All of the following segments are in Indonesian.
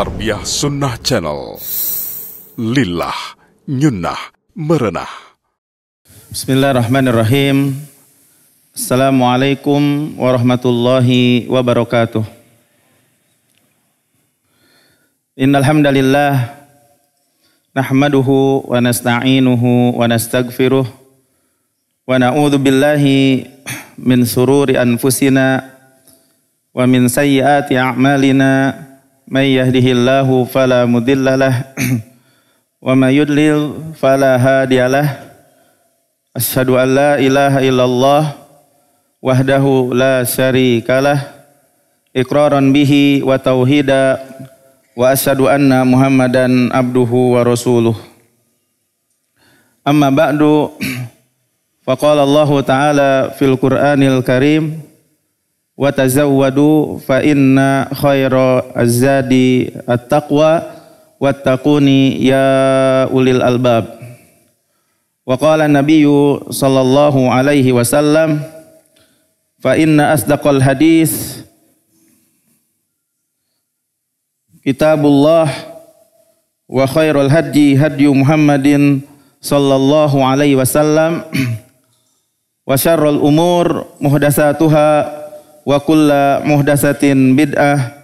Tarbiyah Sunnah Channel. Lillah, nyunnah, merenah. Bismillahirrahmanirrahim. Assalamualaikum warahmatullahi wabarakatuh. Innalhamdulillah. nahmaduhu wa nasta'inuhu wa nastaghfiruh wa na'udhu billahi min sururi anfusina wa min sayyiati a'malina man yahdihillahu fala mudillalah wa man yudlil fala hadiyalah asyhadu an ilaha illallah wahdahu la syarikalah iqraran bihi wa wa asyhadu anna muhammadan abduhu wa amma ba'du faqala ta'ala fil karim wa tazawwadu fa inna khaira azadi zadi at-taqwa wattaquni ya ulil albab wa qala nabiyyu sallallahu alaihi wasallam fa inna asdaqal hadis kitabullah wa khairul hadyi hadyu muhammadin sallallahu alaihi wasallam wa syarrul umur muhdasatuha wa kulla muhdasatin bid'ah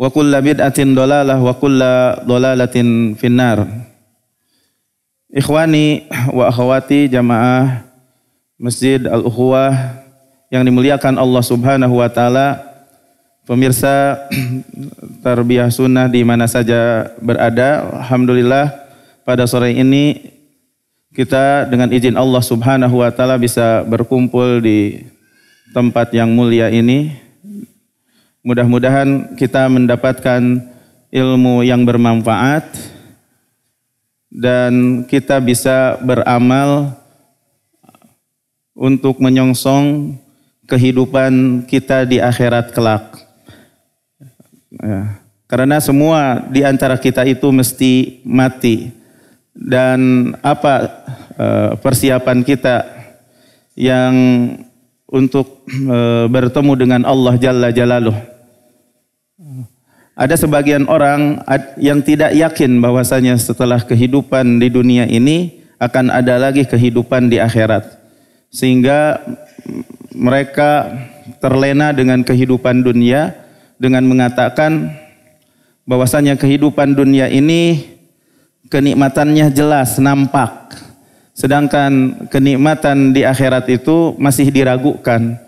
wa kulla bid'atin dolalah wa kulla dolalatin finnar ikhwani wa akhawati jamaah masjid al-ukhwah yang dimuliakan Allah subhanahu wa ta'ala pemirsa tarbiyah sunnah di mana saja berada Alhamdulillah pada sore ini kita dengan izin Allah subhanahu wa ta'ala bisa berkumpul di tempat yang mulia ini. Mudah-mudahan kita mendapatkan ilmu yang bermanfaat dan kita bisa beramal untuk menyongsong kehidupan kita di akhirat kelak. Ya. Karena semua di antara kita itu mesti mati. Dan apa eh, persiapan kita yang untuk e, bertemu dengan Allah Jalla Jalaluh. Ada sebagian orang yang tidak yakin bahwasanya setelah kehidupan di dunia ini akan ada lagi kehidupan di akhirat. Sehingga mereka terlena dengan kehidupan dunia dengan mengatakan bahwasanya kehidupan dunia ini kenikmatannya jelas nampak Sedangkan kenikmatan di akhirat itu masih diragukan.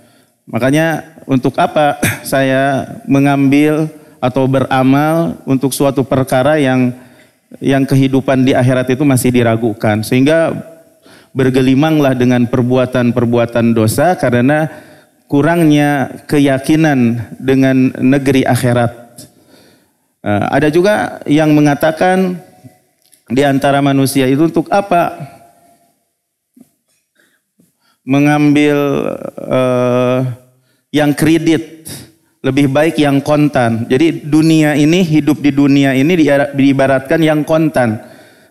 Makanya untuk apa saya mengambil atau beramal untuk suatu perkara yang yang kehidupan di akhirat itu masih diragukan. Sehingga bergelimanglah dengan perbuatan-perbuatan dosa karena kurangnya keyakinan dengan negeri akhirat. Eh, ada juga yang mengatakan di antara manusia itu untuk apa mengambil uh, yang kredit, lebih baik yang kontan. Jadi dunia ini hidup di dunia ini diibaratkan yang kontan.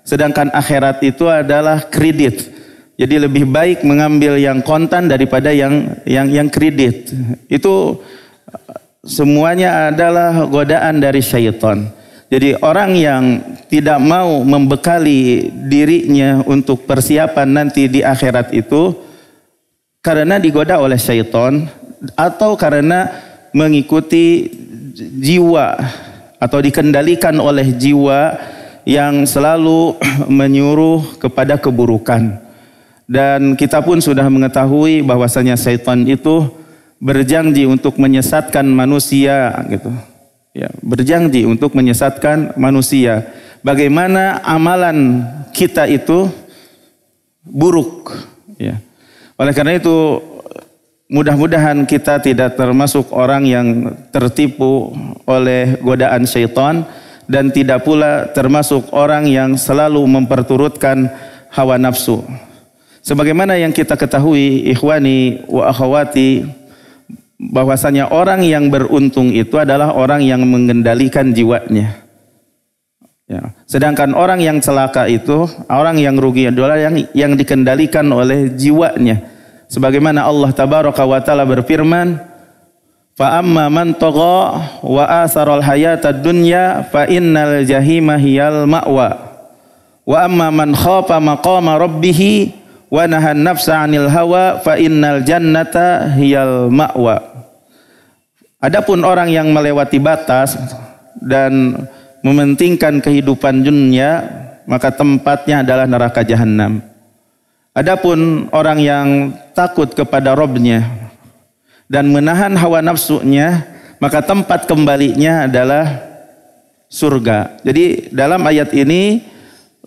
Sedangkan akhirat itu adalah kredit. Jadi lebih baik mengambil yang kontan daripada yang yang yang kredit. Itu semuanya adalah godaan dari syaitan. Jadi orang yang tidak mau membekali dirinya untuk persiapan nanti di akhirat itu karena digoda oleh syaitan atau karena mengikuti jiwa atau dikendalikan oleh jiwa yang selalu menyuruh kepada keburukan. Dan kita pun sudah mengetahui bahwasanya setan itu berjanji untuk menyesatkan manusia gitu. Ya, berjanji untuk menyesatkan manusia. Bagaimana amalan kita itu buruk ya. Oleh karena itu mudah-mudahan kita tidak termasuk orang yang tertipu oleh godaan syaitan dan tidak pula termasuk orang yang selalu memperturutkan hawa nafsu. Sebagaimana yang kita ketahui ikhwani wa akhawati bahwasanya orang yang beruntung itu adalah orang yang mengendalikan jiwanya. Ya. Sedangkan orang yang celaka itu, orang yang rugi adalah yang yang dikendalikan oleh jiwanya sebagaimana Allah tabaraka wa taala berfirman fa amma man tagha wa asaral hayatad dunya fa innal jahima hiyal ma'wa wa amma man khafa maqama rabbih wa nahan nafsa 'anil hawa fa innal jannata hiyal ma'wa Adapun orang yang melewati batas dan mementingkan kehidupan dunia maka tempatnya adalah neraka jahanam. Adapun orang yang takut kepada Robnya dan menahan hawa nafsunya, maka tempat kembalinya adalah surga. Jadi dalam ayat ini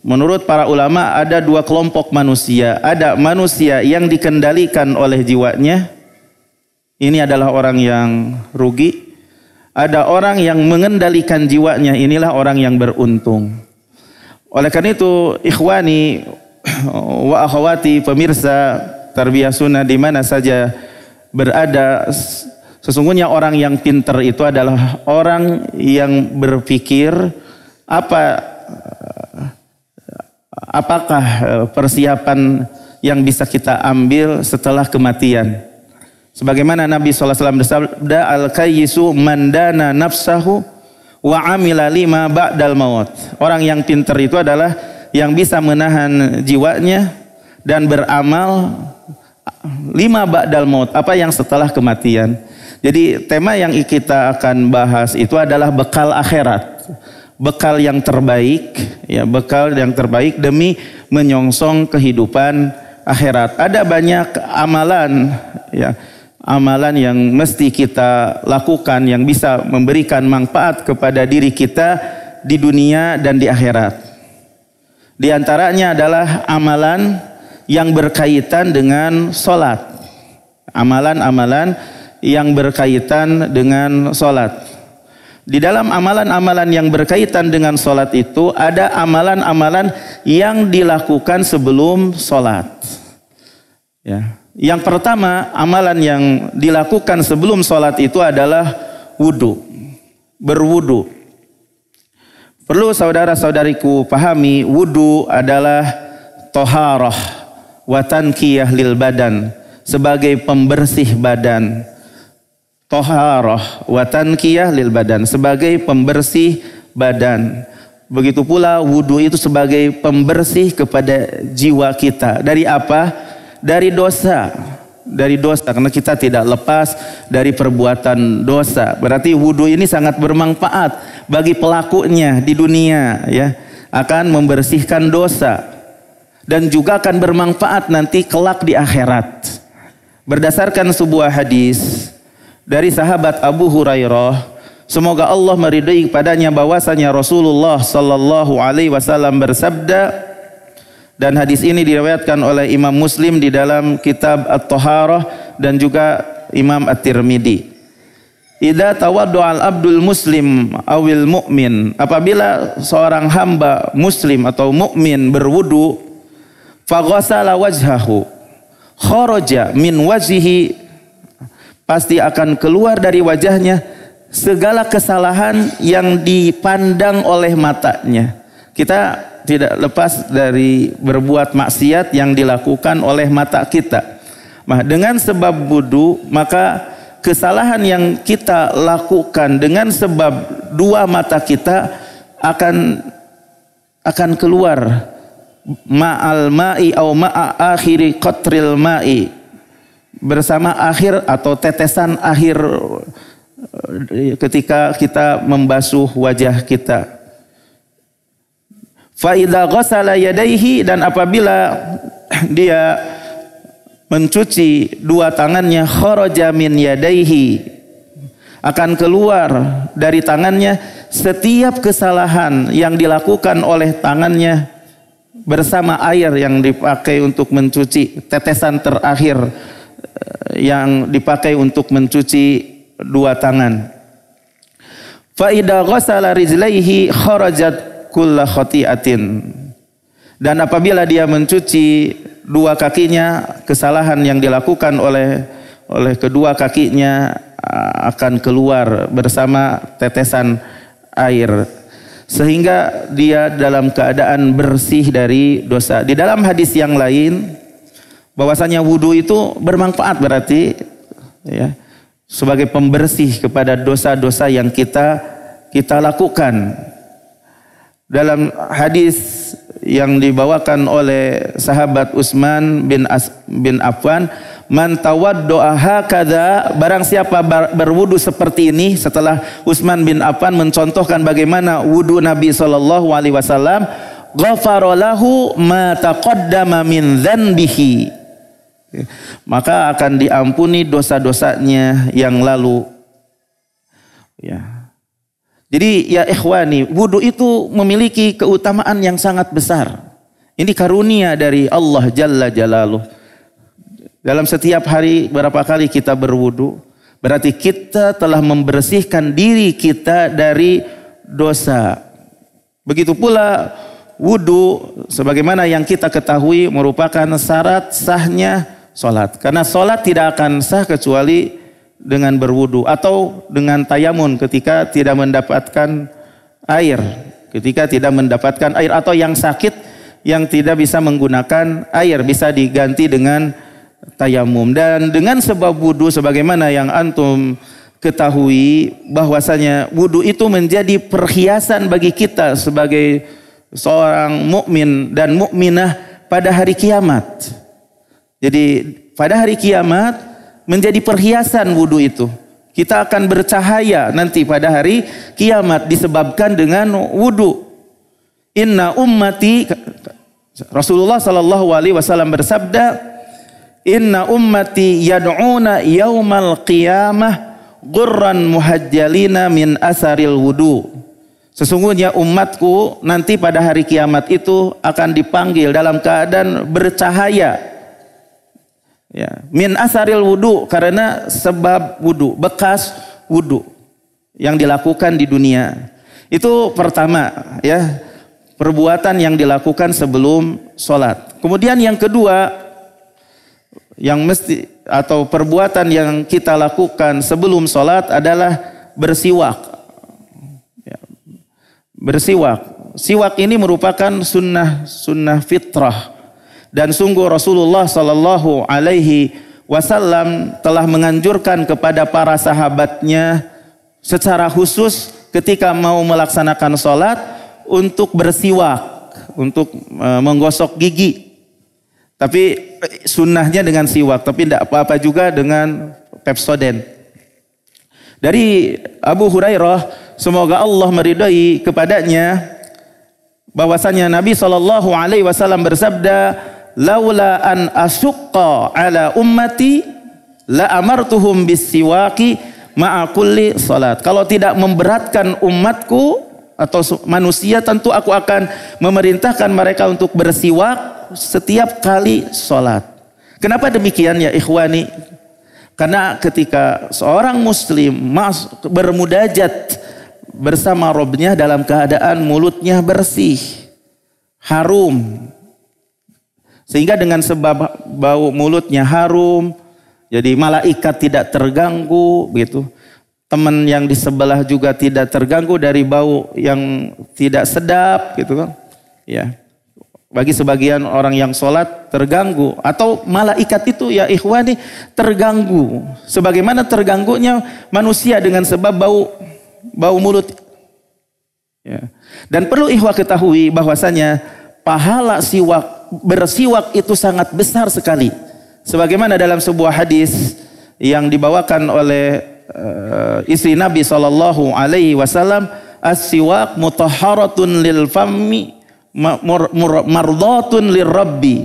menurut para ulama ada dua kelompok manusia. Ada manusia yang dikendalikan oleh jiwanya. Ini adalah orang yang rugi. Ada orang yang mengendalikan jiwanya. Inilah orang yang beruntung. Oleh karena itu, ikhwani wa akhwati pemirsa tarbiyah sunnah di mana saja berada sesungguhnya orang yang pinter itu adalah orang yang berpikir apa eh, apakah eh, persiapan yang bisa kita ambil setelah kematian sebagaimana Nabi SAW bersabda al-kayyisu mandana nafsahu wa amila lima ba'dal maut orang yang pinter itu adalah yang bisa menahan jiwanya dan beramal lima ba'dal maut, apa yang setelah kematian. Jadi tema yang kita akan bahas itu adalah bekal akhirat. Bekal yang terbaik, ya bekal yang terbaik demi menyongsong kehidupan akhirat. Ada banyak amalan ya amalan yang mesti kita lakukan yang bisa memberikan manfaat kepada diri kita di dunia dan di akhirat. Di antaranya adalah amalan yang berkaitan dengan solat. Amalan-amalan yang berkaitan dengan solat. Di dalam amalan-amalan yang berkaitan dengan solat itu ada amalan-amalan yang dilakukan sebelum solat. Ya. Yang pertama amalan yang dilakukan sebelum solat itu adalah wudhu, berwudhu. Perlu saudara-saudariku pahami wudu adalah toharoh watan tankiyah lil badan sebagai pembersih badan. toharoh watan tankiyah lil badan sebagai pembersih badan. Begitu pula wudu itu sebagai pembersih kepada jiwa kita. Dari apa? Dari dosa dari dosa karena kita tidak lepas dari perbuatan dosa. Berarti wudhu ini sangat bermanfaat bagi pelakunya di dunia ya. Akan membersihkan dosa dan juga akan bermanfaat nanti kelak di akhirat. Berdasarkan sebuah hadis dari sahabat Abu Hurairah, semoga Allah meridai padanya bahwasanya Rasulullah Shallallahu alaihi wasallam bersabda, dan hadis ini diriwayatkan oleh Imam Muslim di dalam kitab At-Taharah dan juga Imam At-Tirmidzi. Idza tawaddu'a al-abdul muslim awil mu'min apabila seorang hamba muslim atau mukmin berwudu faghasala wajhahu kharaja min wajhihi pasti akan keluar dari wajahnya segala kesalahan yang dipandang oleh matanya kita tidak lepas dari berbuat maksiat yang dilakukan oleh mata kita. Nah, dengan sebab budu, maka kesalahan yang kita lakukan dengan sebab dua mata kita akan akan keluar ma'al ma'i au ma'a akhiri qatril ma'i bersama akhir atau tetesan akhir eh, ketika kita membasuh wajah kita. Faida ghasala yadaihi dan apabila dia mencuci dua tangannya kharaja min yadaihi akan keluar dari tangannya setiap kesalahan yang dilakukan oleh tangannya bersama air yang dipakai untuk mencuci tetesan terakhir eh, yang dipakai untuk mencuci dua tangan. Faida ghasala rizlaihi kharajat kulla khati'atin. Dan apabila dia mencuci dua kakinya, kesalahan yang dilakukan oleh oleh kedua kakinya ah, akan keluar bersama tetesan air sehingga dia dalam keadaan bersih dari dosa. Di dalam hadis yang lain bahwasanya wudhu itu bermanfaat berarti ya sebagai pembersih kepada dosa-dosa yang kita kita lakukan dalam hadis yang dibawakan oleh sahabat Utsman bin As bin Affan man tawaddoa hakadha barang siapa berwudu seperti ini setelah Utsman bin Affan mencontohkan bagaimana wudu Nabi sallallahu alaihi wasallam ghafarolahu ma taqaddama min dzanbihi maka akan diampuni dosa-dosanya yang lalu ya jadi ya ikhwani, wudhu itu memiliki keutamaan yang sangat besar. Ini karunia dari Allah Jalla Jalaluh. Dalam setiap hari berapa kali kita berwudhu, berarti kita telah membersihkan diri kita dari dosa. Begitu pula wudhu, sebagaimana yang kita ketahui merupakan syarat sahnya sholat. Karena sholat tidak akan sah kecuali dengan berwudu atau dengan tayamun ketika tidak mendapatkan air, ketika tidak mendapatkan air atau yang sakit yang tidak bisa menggunakan air bisa diganti dengan tayamum dan dengan sebab wudu sebagaimana yang antum ketahui bahwasanya wudu itu menjadi perhiasan bagi kita sebagai seorang mukmin dan mukminah pada hari kiamat. Jadi pada hari kiamat menjadi perhiasan wudhu itu. Kita akan bercahaya nanti pada hari kiamat disebabkan dengan wudhu. Inna ummati Rasulullah Shallallahu Alaihi Wasallam bersabda, Inna ummati yad'una yaumal qiyamah gurran muhajjalina min asaril wudu. Sesungguhnya umatku nanti pada hari kiamat itu akan dipanggil dalam keadaan bercahaya Ya, min asaril wudu karena sebab wudu, bekas wudu yang dilakukan di dunia. Itu pertama ya, perbuatan yang dilakukan sebelum sholat. Kemudian yang kedua yang mesti atau perbuatan yang kita lakukan sebelum sholat adalah bersiwak. Ya. bersiwak. Siwak ini merupakan sunnah sunnah fitrah dan sungguh Rasulullah sallallahu alaihi wasallam telah menganjurkan kepada para sahabatnya secara khusus ketika mau melaksanakan sholat untuk bersiwak, untuk e, menggosok gigi. Tapi e, sunnahnya dengan siwak, tapi tidak apa-apa juga dengan Pepsodent. Dari Abu Hurairah, semoga Allah meridai kepadanya bahwasanya Nabi Shallallahu Alaihi Wasallam bersabda, laula an asuqqa ala ummati la amartuhum bisiwaki ma'a kulli salat. Kalau tidak memberatkan umatku atau manusia tentu aku akan memerintahkan mereka untuk bersiwak setiap kali salat. Kenapa demikian ya ikhwani? Karena ketika seorang muslim bermudajat bersama robnya dalam keadaan mulutnya bersih, harum, sehingga dengan sebab bau mulutnya harum, jadi malaikat tidak terganggu begitu. Teman yang di sebelah juga tidak terganggu dari bau yang tidak sedap gitu kan. Ya. Bagi sebagian orang yang sholat terganggu atau malaikat itu ya ikhwani terganggu. Sebagaimana terganggunya manusia dengan sebab bau bau mulut. Ya. Dan perlu ikhwah ketahui bahwasanya pahala siwak bersiwak itu sangat besar sekali. Sebagaimana dalam sebuah hadis yang dibawakan oleh uh, istri Nabi sallallahu alaihi wasallam, as-siwak mutahharatun lil Rabbi. lirabbi.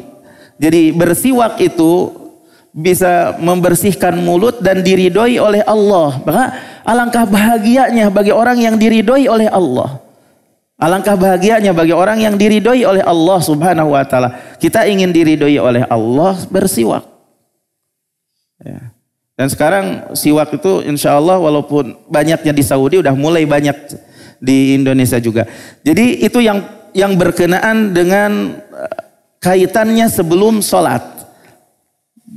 Jadi bersiwak itu bisa membersihkan mulut dan diridhoi oleh Allah. Maka alangkah bahagianya bagi orang yang diridhoi oleh Allah. Alangkah bahagianya bagi orang yang diridhoi oleh Allah Subhanahu wa taala. Kita ingin diridhoi oleh Allah bersiwak. Ya. Dan sekarang siwak itu insya Allah walaupun banyaknya di Saudi udah mulai banyak di Indonesia juga. Jadi itu yang yang berkenaan dengan eh, kaitannya sebelum sholat.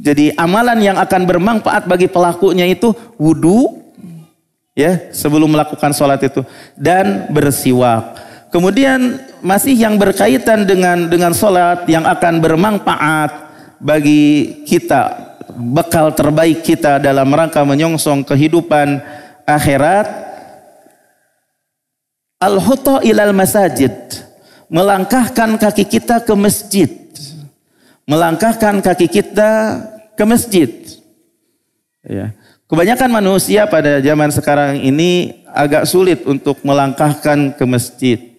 Jadi amalan yang akan bermanfaat bagi pelakunya itu wudhu ya sebelum melakukan sholat itu dan bersiwak. Kemudian masih yang berkaitan dengan dengan salat yang akan bermanfaat bagi kita bekal terbaik kita dalam rangka menyongsong kehidupan akhirat al huto ilal masajid melangkahkan kaki kita ke masjid melangkahkan kaki kita ke masjid ya kebanyakan manusia pada zaman sekarang ini agak sulit untuk melangkahkan ke masjid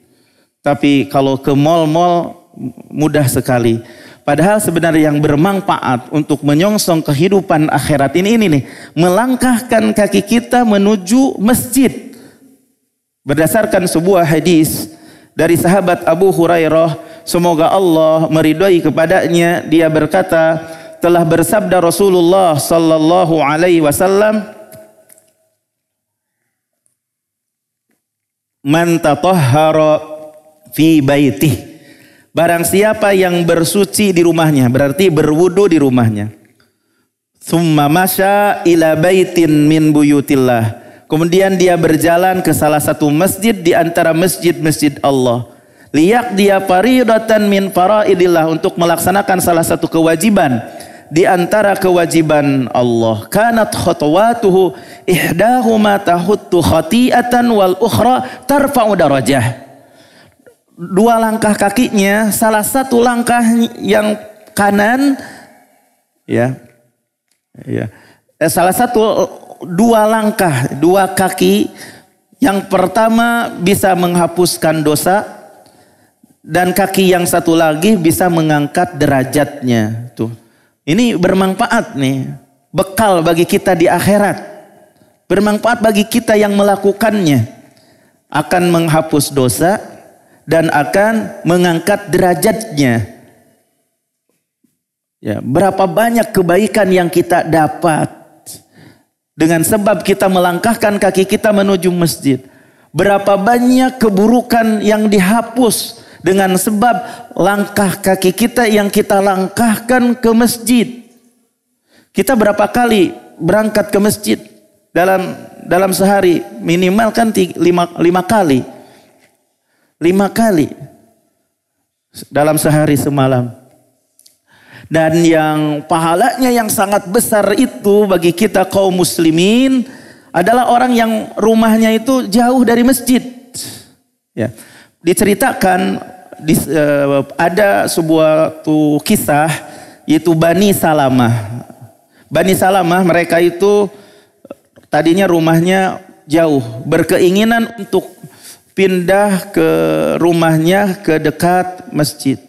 tapi kalau ke mal-mal mudah sekali. Padahal sebenarnya yang bermanfaat untuk menyongsong kehidupan akhirat ini ini nih, melangkahkan kaki kita menuju masjid. Berdasarkan sebuah hadis dari sahabat Abu Hurairah, semoga Allah meridhai kepadanya, dia berkata, telah bersabda Rasulullah sallallahu alaihi wasallam, "Man tatahhara fi baiti, Barang siapa yang bersuci di rumahnya, berarti berwudu di rumahnya. Thumma masya ila baitin min buyutillah. Kemudian dia berjalan ke salah satu masjid di antara masjid-masjid Allah. Liak dia faridatan min faraidillah untuk melaksanakan salah satu kewajiban di antara kewajiban Allah. Kanat khutwatuhu ihdahuma tahuttu khati'atan wal ukhra tarfa'u darajah dua langkah kakinya, salah satu langkah yang kanan ya. Ya. Eh, salah satu dua langkah, dua kaki yang pertama bisa menghapuskan dosa dan kaki yang satu lagi bisa mengangkat derajatnya. Tuh. Ini bermanfaat nih, bekal bagi kita di akhirat. Bermanfaat bagi kita yang melakukannya. Akan menghapus dosa dan akan mengangkat derajatnya. Ya, berapa banyak kebaikan yang kita dapat dengan sebab kita melangkahkan kaki kita menuju masjid. Berapa banyak keburukan yang dihapus dengan sebab langkah kaki kita yang kita langkahkan ke masjid. Kita berapa kali berangkat ke masjid dalam dalam sehari minimal kan lima, lima kali. Lima kali dalam sehari semalam. Dan yang pahalanya yang sangat besar itu bagi kita kaum muslimin adalah orang yang rumahnya itu jauh dari masjid. Ya. Diceritakan di, uh, ada sebuah tuh kisah yaitu Bani Salamah. Bani Salamah mereka itu tadinya rumahnya jauh, berkeinginan untuk pindah ke rumahnya ke dekat masjid.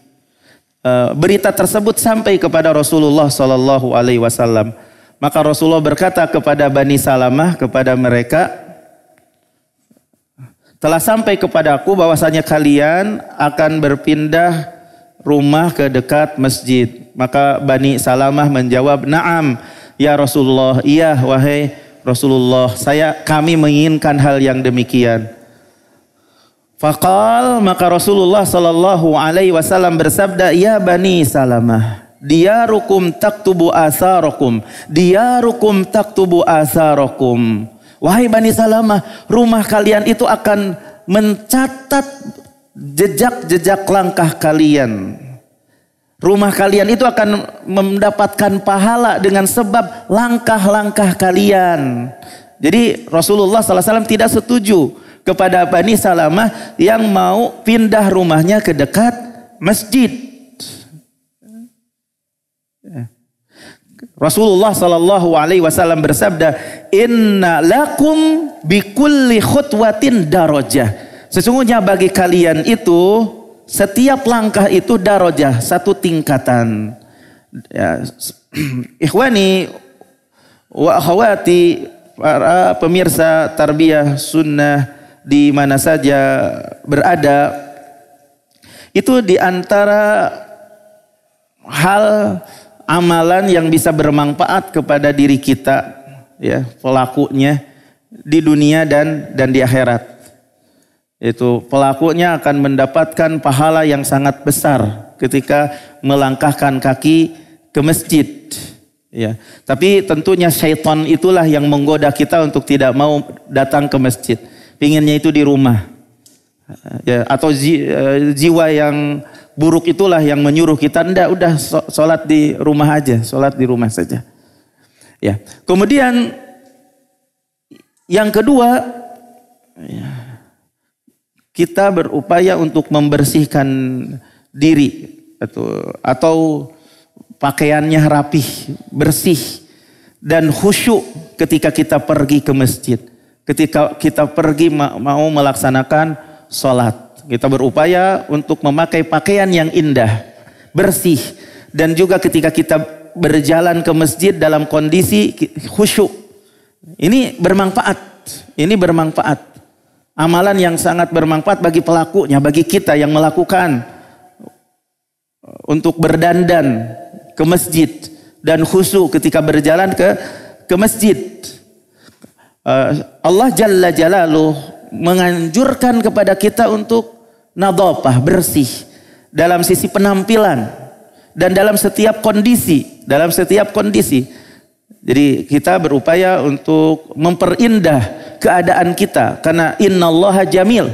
E, berita tersebut sampai kepada Rasulullah Sallallahu Alaihi Wasallam. Maka Rasulullah berkata kepada Bani Salamah kepada mereka, telah sampai kepada aku bahwasanya kalian akan berpindah rumah ke dekat masjid. Maka Bani Salamah menjawab, "Na'am, ya Rasulullah, iya wahai Rasulullah, saya kami menginginkan hal yang demikian." Fakal maka Rasulullah sallallahu alaihi wasallam bersabda, "Ya Bani Salamah, diyarukum taktubu asarakum, diyarukum taktubu asarakum." Wahai Bani Salamah, rumah kalian itu akan mencatat jejak-jejak langkah kalian. Rumah kalian itu akan mendapatkan pahala dengan sebab langkah-langkah kalian. Jadi Rasulullah Sallallahu Alaihi Wasallam tidak setuju kepada Bani Salamah yang mau pindah rumahnya ke dekat masjid. Rasulullah Shallallahu Alaihi Wasallam bersabda, Inna lakum bikulli khutwatin darojah. Sesungguhnya bagi kalian itu setiap langkah itu darojah satu tingkatan. Ya, ikhwani wa akhwati para pemirsa tarbiyah sunnah di mana saja berada itu di antara hal amalan yang bisa bermanfaat kepada diri kita ya pelakunya di dunia dan dan di akhirat itu pelakunya akan mendapatkan pahala yang sangat besar ketika melangkahkan kaki ke masjid ya tapi tentunya syaitan itulah yang menggoda kita untuk tidak mau datang ke masjid pinginnya itu di rumah. Ya, atau eh, jiwa yang buruk itulah yang menyuruh kita ndak udah sholat di rumah aja, sholat di rumah saja. Ya, kemudian yang kedua ya, kita berupaya untuk membersihkan diri atau atau pakaiannya rapih, bersih dan khusyuk ketika kita pergi ke masjid ketika kita pergi mau melaksanakan sholat. Kita berupaya untuk memakai pakaian yang indah, bersih. Dan juga ketika kita berjalan ke masjid dalam kondisi khusyuk. Ini bermanfaat. Ini bermanfaat. Amalan yang sangat bermanfaat bagi pelakunya, bagi kita yang melakukan untuk berdandan ke masjid dan khusyuk ketika berjalan ke ke masjid. Eh, Allah Jalla Jalaluh menganjurkan kepada kita untuk nadopah, bersih. Dalam sisi penampilan. Dan dalam setiap kondisi. Dalam setiap kondisi. Jadi kita berupaya untuk memperindah keadaan kita. Karena Inna Allaha jamil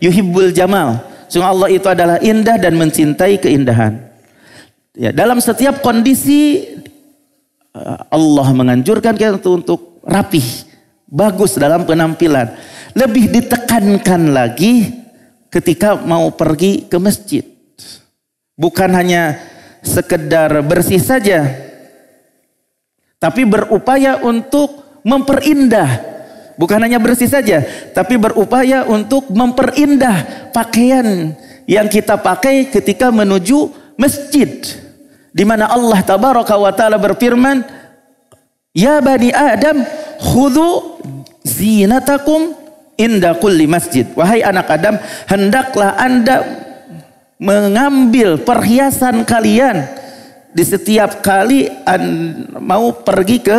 yuhibbul jamal. Sungguh Allah itu adalah indah dan mencintai keindahan. Ya, dalam setiap kondisi eh, Allah menganjurkan kita untuk rapih bagus dalam penampilan. Lebih ditekankan lagi ketika mau pergi ke masjid. Bukan hanya sekedar bersih saja, tapi berupaya untuk memperindah. Bukan hanya bersih saja, tapi berupaya untuk memperindah pakaian yang kita pakai ketika menuju masjid. Di mana Allah tabaraka taala berfirman, "Ya bani Adam, khudu zinatakum inda kulli masjid. Wahai anak Adam, hendaklah Anda mengambil perhiasan kalian di setiap kali mau pergi ke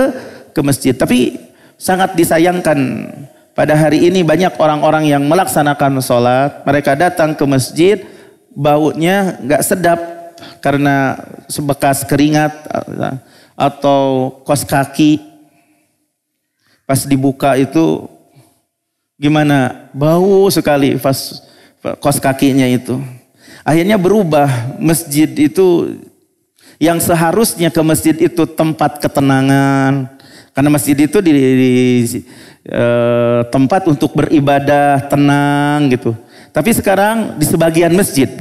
ke masjid. Tapi sangat disayangkan pada hari ini banyak orang-orang yang melaksanakan sholat. Mereka datang ke masjid, bautnya nggak sedap karena sebekas keringat atau kos kaki Pas dibuka itu gimana? Bau sekali pas kos kakinya itu. Akhirnya berubah masjid itu yang seharusnya ke masjid itu tempat ketenangan. Karena masjid itu di, di e, tempat untuk beribadah tenang gitu. Tapi sekarang di sebagian masjid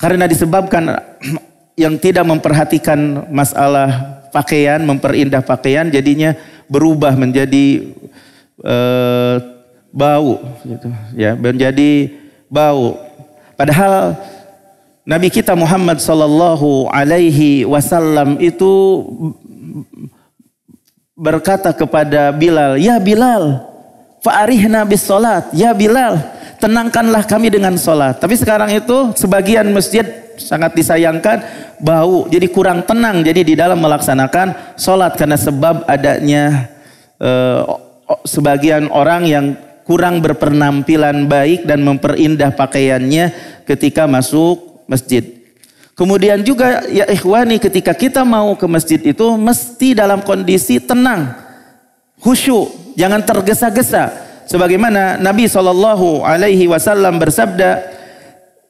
karena disebabkan yang tidak memperhatikan masalah pakaian, memperindah pakaian jadinya berubah menjadi eh, bau gitu ya menjadi bau padahal Nabi kita Muhammad sallallahu alaihi wasallam itu berkata kepada Bilal ya Bilal fa'arihna bis solat, ya Bilal tenangkanlah kami dengan solat. tapi sekarang itu sebagian masjid sangat disayangkan bau. Jadi kurang tenang jadi di dalam melaksanakan sholat karena sebab adanya e, sebagian orang yang kurang berpenampilan baik dan memperindah pakaiannya ketika masuk masjid. Kemudian juga ya ikhwani ketika kita mau ke masjid itu mesti dalam kondisi tenang, khusyuk, jangan tergesa-gesa. Sebagaimana Nabi Shallallahu alaihi wasallam bersabda,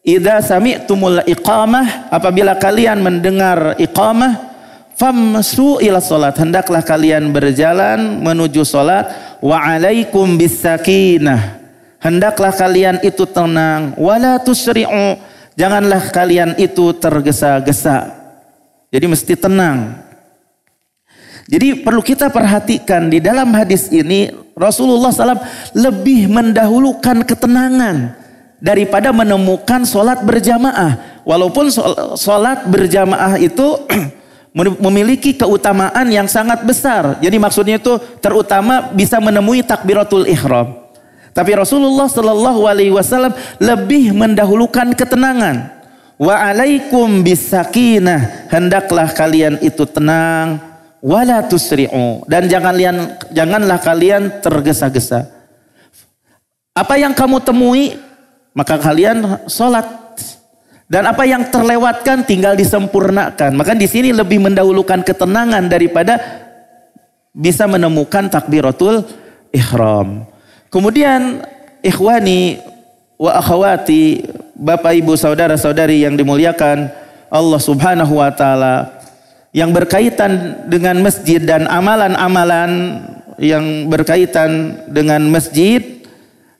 Sami sami'tumul iqamah apabila kalian mendengar iqamah famsu ila salat hendaklah kalian berjalan menuju salat wa alaikum bisakinah hendaklah kalian itu tenang wala tusri'u janganlah kalian itu tergesa-gesa jadi mesti tenang jadi perlu kita perhatikan di dalam hadis ini Rasulullah SAW lebih mendahulukan ketenangan daripada menemukan sholat berjamaah. Walaupun sholat berjamaah itu memiliki keutamaan yang sangat besar. Jadi maksudnya itu terutama bisa menemui takbiratul ihram. Tapi Rasulullah Shallallahu Alaihi Wasallam lebih mendahulukan ketenangan. Wa alaikum bisakinah hendaklah kalian itu tenang wala tusri'u dan jangan lian, janganlah kalian tergesa-gesa. Apa yang kamu temui maka kalian sholat. Dan apa yang terlewatkan tinggal disempurnakan. Maka di sini lebih mendahulukan ketenangan daripada bisa menemukan takbiratul ihram. Kemudian ikhwani wa akhawati, Bapak Ibu saudara-saudari yang dimuliakan Allah Subhanahu wa taala yang berkaitan dengan masjid dan amalan-amalan yang berkaitan dengan masjid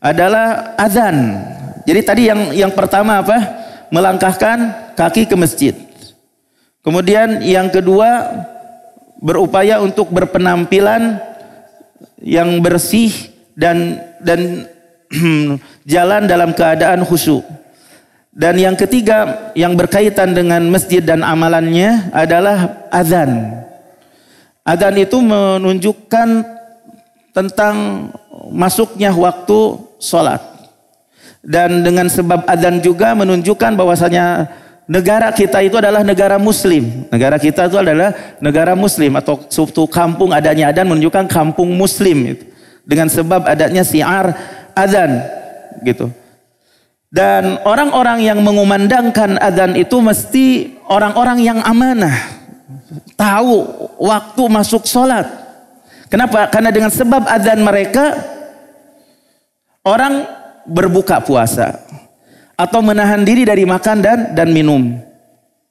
adalah azan. Jadi tadi yang yang pertama apa? Melangkahkan kaki ke masjid. Kemudian yang kedua berupaya untuk berpenampilan yang bersih dan dan jalan dalam keadaan khusyuk. Dan yang ketiga yang berkaitan dengan masjid dan amalannya adalah azan. Azan itu menunjukkan tentang masuknya waktu sholat dan dengan sebab adzan juga menunjukkan bahwasanya negara kita itu adalah negara muslim. Negara kita itu adalah negara muslim atau suatu kampung adanya adan menunjukkan kampung muslim gitu. Dengan sebab adanya siar adan gitu. Dan orang-orang yang mengumandangkan adan itu mesti orang-orang yang amanah. Tahu waktu masuk sholat. Kenapa? Karena dengan sebab adan mereka orang berbuka puasa atau menahan diri dari makan dan dan minum.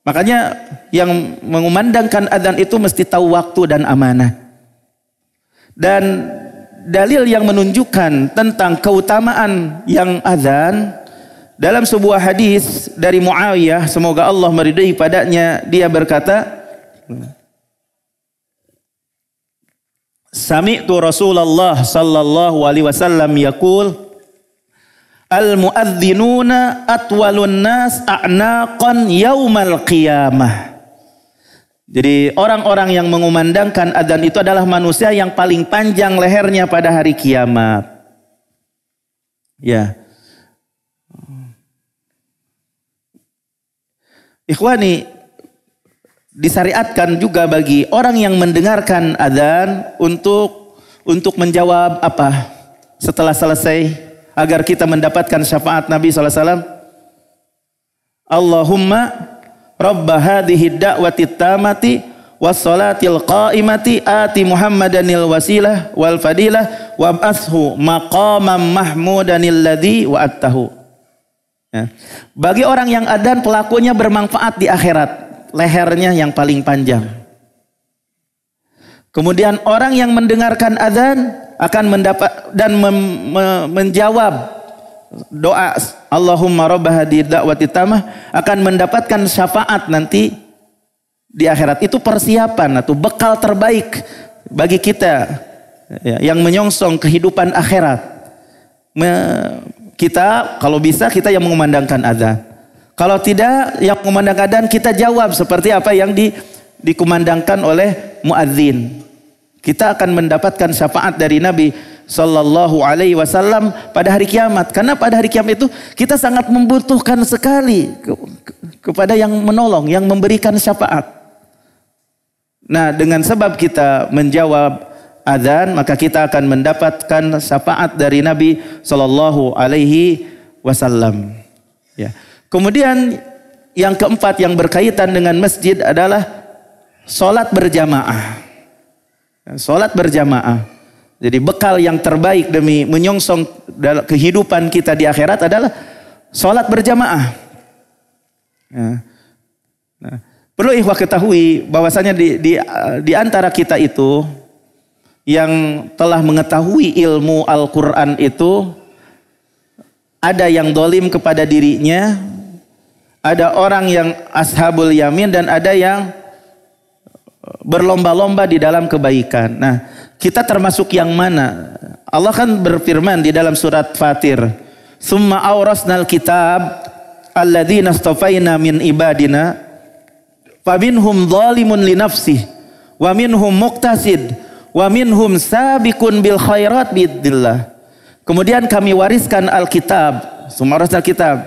Makanya yang mengumandangkan adzan itu mesti tahu waktu dan amanah. Dan dalil yang menunjukkan tentang keutamaan yang adzan dalam sebuah hadis dari Muawiyah semoga Allah meridai padanya dia berkata Sami'tu Rasulullah sallallahu alaihi wasallam kul Al muadzinuna atwalun nas a'naqan yaumal qiyamah. Jadi orang-orang yang mengumandangkan adzan itu adalah manusia yang paling panjang lehernya pada hari kiamat. Ya. Ikhwani disyariatkan juga bagi orang yang mendengarkan adzan untuk untuk menjawab apa? Setelah selesai agar kita mendapatkan syafaat Nabi SAW? Allahumma rabba hadhihi da'wati tamati wassalatil qa'imati ati muhammadanil wasilah wal fadilah wab'athu maqaman mahmudanil ladhi wa Ya. Bagi orang yang adan pelakunya bermanfaat di akhirat. Lehernya yang paling panjang. Kemudian orang yang mendengarkan adan akan mendapat dan mem, me, menjawab doa Allahumma rabb da'wati tamah akan mendapatkan syafaat nanti di akhirat. Itu persiapan atau bekal terbaik bagi kita ya, yang menyongsong kehidupan akhirat. Me, kita kalau bisa kita yang mengumandangkan azan. Kalau tidak yang mengumandangkan azan kita jawab seperti apa yang di dikumandangkan oleh muadzin. Kita akan mendapatkan syafaat dari Nabi Sallallahu Alaihi Wasallam pada hari kiamat. Karena pada hari kiamat itu kita sangat membutuhkan sekali kepada yang menolong, yang memberikan syafaat. Nah, dengan sebab kita menjawab adzan maka kita akan mendapatkan syafaat dari Nabi Sallallahu Alaihi Wasallam. Ya. Kemudian yang keempat yang berkaitan dengan masjid adalah sholat berjamaah. Sholat berjamaah. Jadi bekal yang terbaik demi menyongsong kehidupan kita di akhirat adalah sholat berjamaah. Ya. Nah, perlu ikhwah ketahui bahwasanya di, di, di antara kita itu yang telah mengetahui ilmu Al-Quran itu ada yang dolim kepada dirinya, ada orang yang ashabul yamin dan ada yang berlomba-lomba di dalam kebaikan. Nah, kita termasuk yang mana? Allah kan berfirman di dalam surat Fatir, "Tsumma awrasnal kitab alladzina astafaina min ibadina faminhum dzalimun li nafsihi wa minhum muqtasid wa minhum sabiqun bil khairat biidznillah." Kemudian kami wariskan Alkitab, Summa awrasnal kitab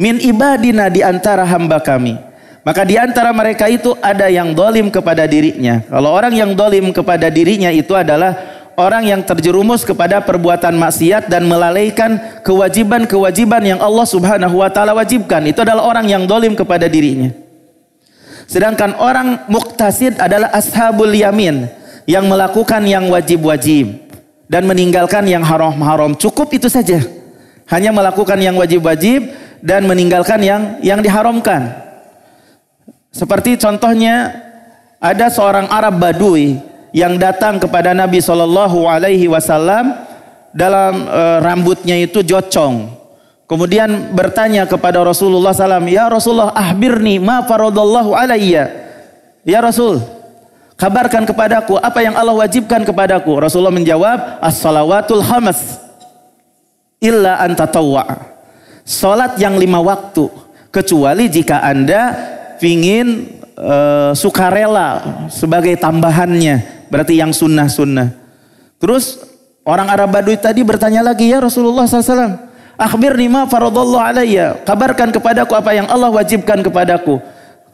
min ibadina di antara hamba kami. Maka di antara mereka itu ada yang dolim kepada dirinya. Kalau orang yang dolim kepada dirinya itu adalah orang yang terjerumus kepada perbuatan maksiat dan melalaikan kewajiban-kewajiban yang Allah Subhanahu wa taala wajibkan. Itu adalah orang yang dolim kepada dirinya. Sedangkan orang muktasid adalah ashabul yamin yang melakukan yang wajib-wajib dan meninggalkan yang haram-haram. Cukup itu saja. Hanya melakukan yang wajib-wajib dan meninggalkan yang yang diharamkan. Seperti contohnya ada seorang Arab Badui yang datang kepada Nabi Shallallahu Alaihi Wasallam dalam e, rambutnya itu jocong. Kemudian bertanya kepada Rasulullah SAW, Ya Rasulullah ahbirni ma faradallahu alaiya. Ya Rasul, kabarkan kepadaku apa yang Allah wajibkan kepadaku. Rasulullah menjawab, As-salawatul hamas. Illa tawwa. Salat yang lima waktu. Kecuali jika anda pingin uh, sukarela sebagai tambahannya. Berarti yang sunnah-sunnah. Terus orang Arab Baduy tadi bertanya lagi ya Rasulullah SAW. Akhir nima faradallah alaiya. Kabarkan kepadaku apa yang Allah wajibkan kepadaku.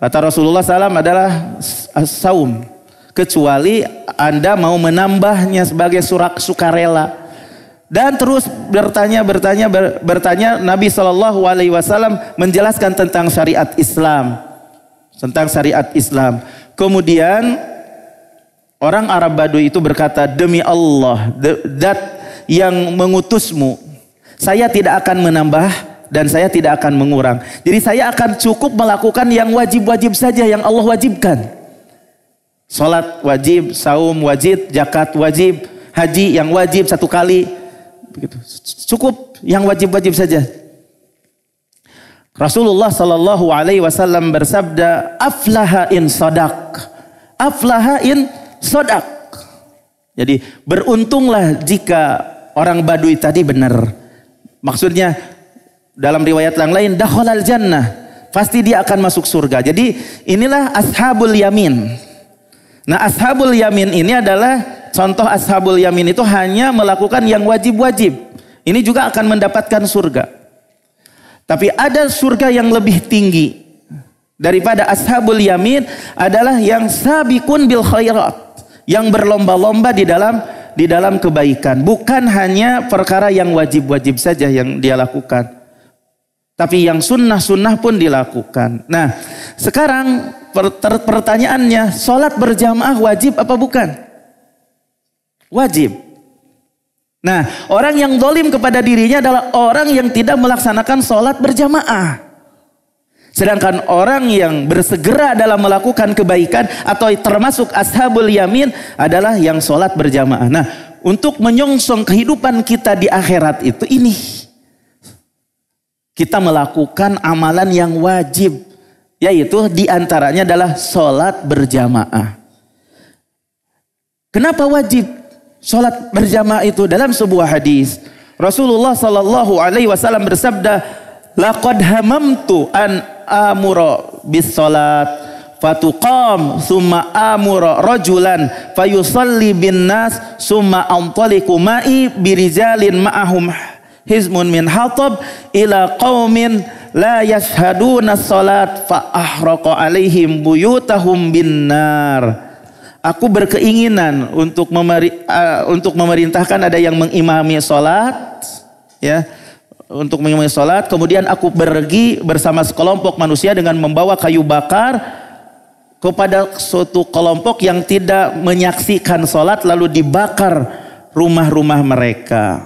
Kata Rasulullah SAW adalah saum. Kecuali anda mau menambahnya sebagai surak sukarela. Dan terus bertanya, bertanya, bertanya Nabi Shallallahu Alaihi Wasallam menjelaskan tentang syariat Islam tentang syariat Islam. Kemudian orang Arab Baduy itu berkata, "Demi Allah, dat yang mengutusmu, saya tidak akan menambah dan saya tidak akan mengurang. Jadi saya akan cukup melakukan yang wajib-wajib saja yang Allah wajibkan. Salat wajib, saum wajib, zakat wajib, haji yang wajib satu kali. Begitu. Cukup yang wajib-wajib saja. Rasulullah sallallahu alaihi wasallam bersabda, "Aflaha in sodak, Aflaha in sodak. Jadi beruntunglah jika orang Badui tadi benar. Maksudnya dalam riwayat yang lain dakhalal jannah, pasti dia akan masuk surga. Jadi inilah ashabul yamin. Nah, ashabul yamin ini adalah contoh ashabul yamin itu hanya melakukan yang wajib-wajib. Ini juga akan mendapatkan surga. Tapi ada surga yang lebih tinggi daripada ashabul yamin adalah yang sabiqun bil khairat, yang berlomba-lomba di dalam di dalam kebaikan, bukan hanya perkara yang wajib-wajib saja yang dia lakukan. Tapi yang sunnah-sunnah pun dilakukan. Nah, sekarang pertanyaannya, sholat berjamaah wajib apa bukan? Wajib. Nah, orang yang dolim kepada dirinya adalah orang yang tidak melaksanakan sholat berjamaah. Sedangkan orang yang bersegera dalam melakukan kebaikan atau termasuk ashabul yamin adalah yang sholat berjamaah. Nah, untuk menyongsong kehidupan kita di akhirat itu ini. Kita melakukan amalan yang wajib. Yaitu diantaranya adalah sholat berjamaah. Kenapa wajib? Sholat berjamaah itu dalam sebuah hadis Rasulullah sallallahu alaihi wasallam bersabda, "Laqad hamamtu an amura bis salat fatuqam summa amura rajulan fayusalli bin nas summa antaliqu ma'i birijalin ma'ahum hizmun min hatab ila qaumin la yashhaduna salat fa ahraqa alaihim buyutahum bin nar." Aku berkeinginan untuk memeri, uh, untuk memerintahkan ada yang mengimami sholat, ya, untuk mengimami sholat. Kemudian aku pergi bersama sekelompok manusia dengan membawa kayu bakar kepada suatu kelompok yang tidak menyaksikan sholat lalu dibakar rumah-rumah mereka.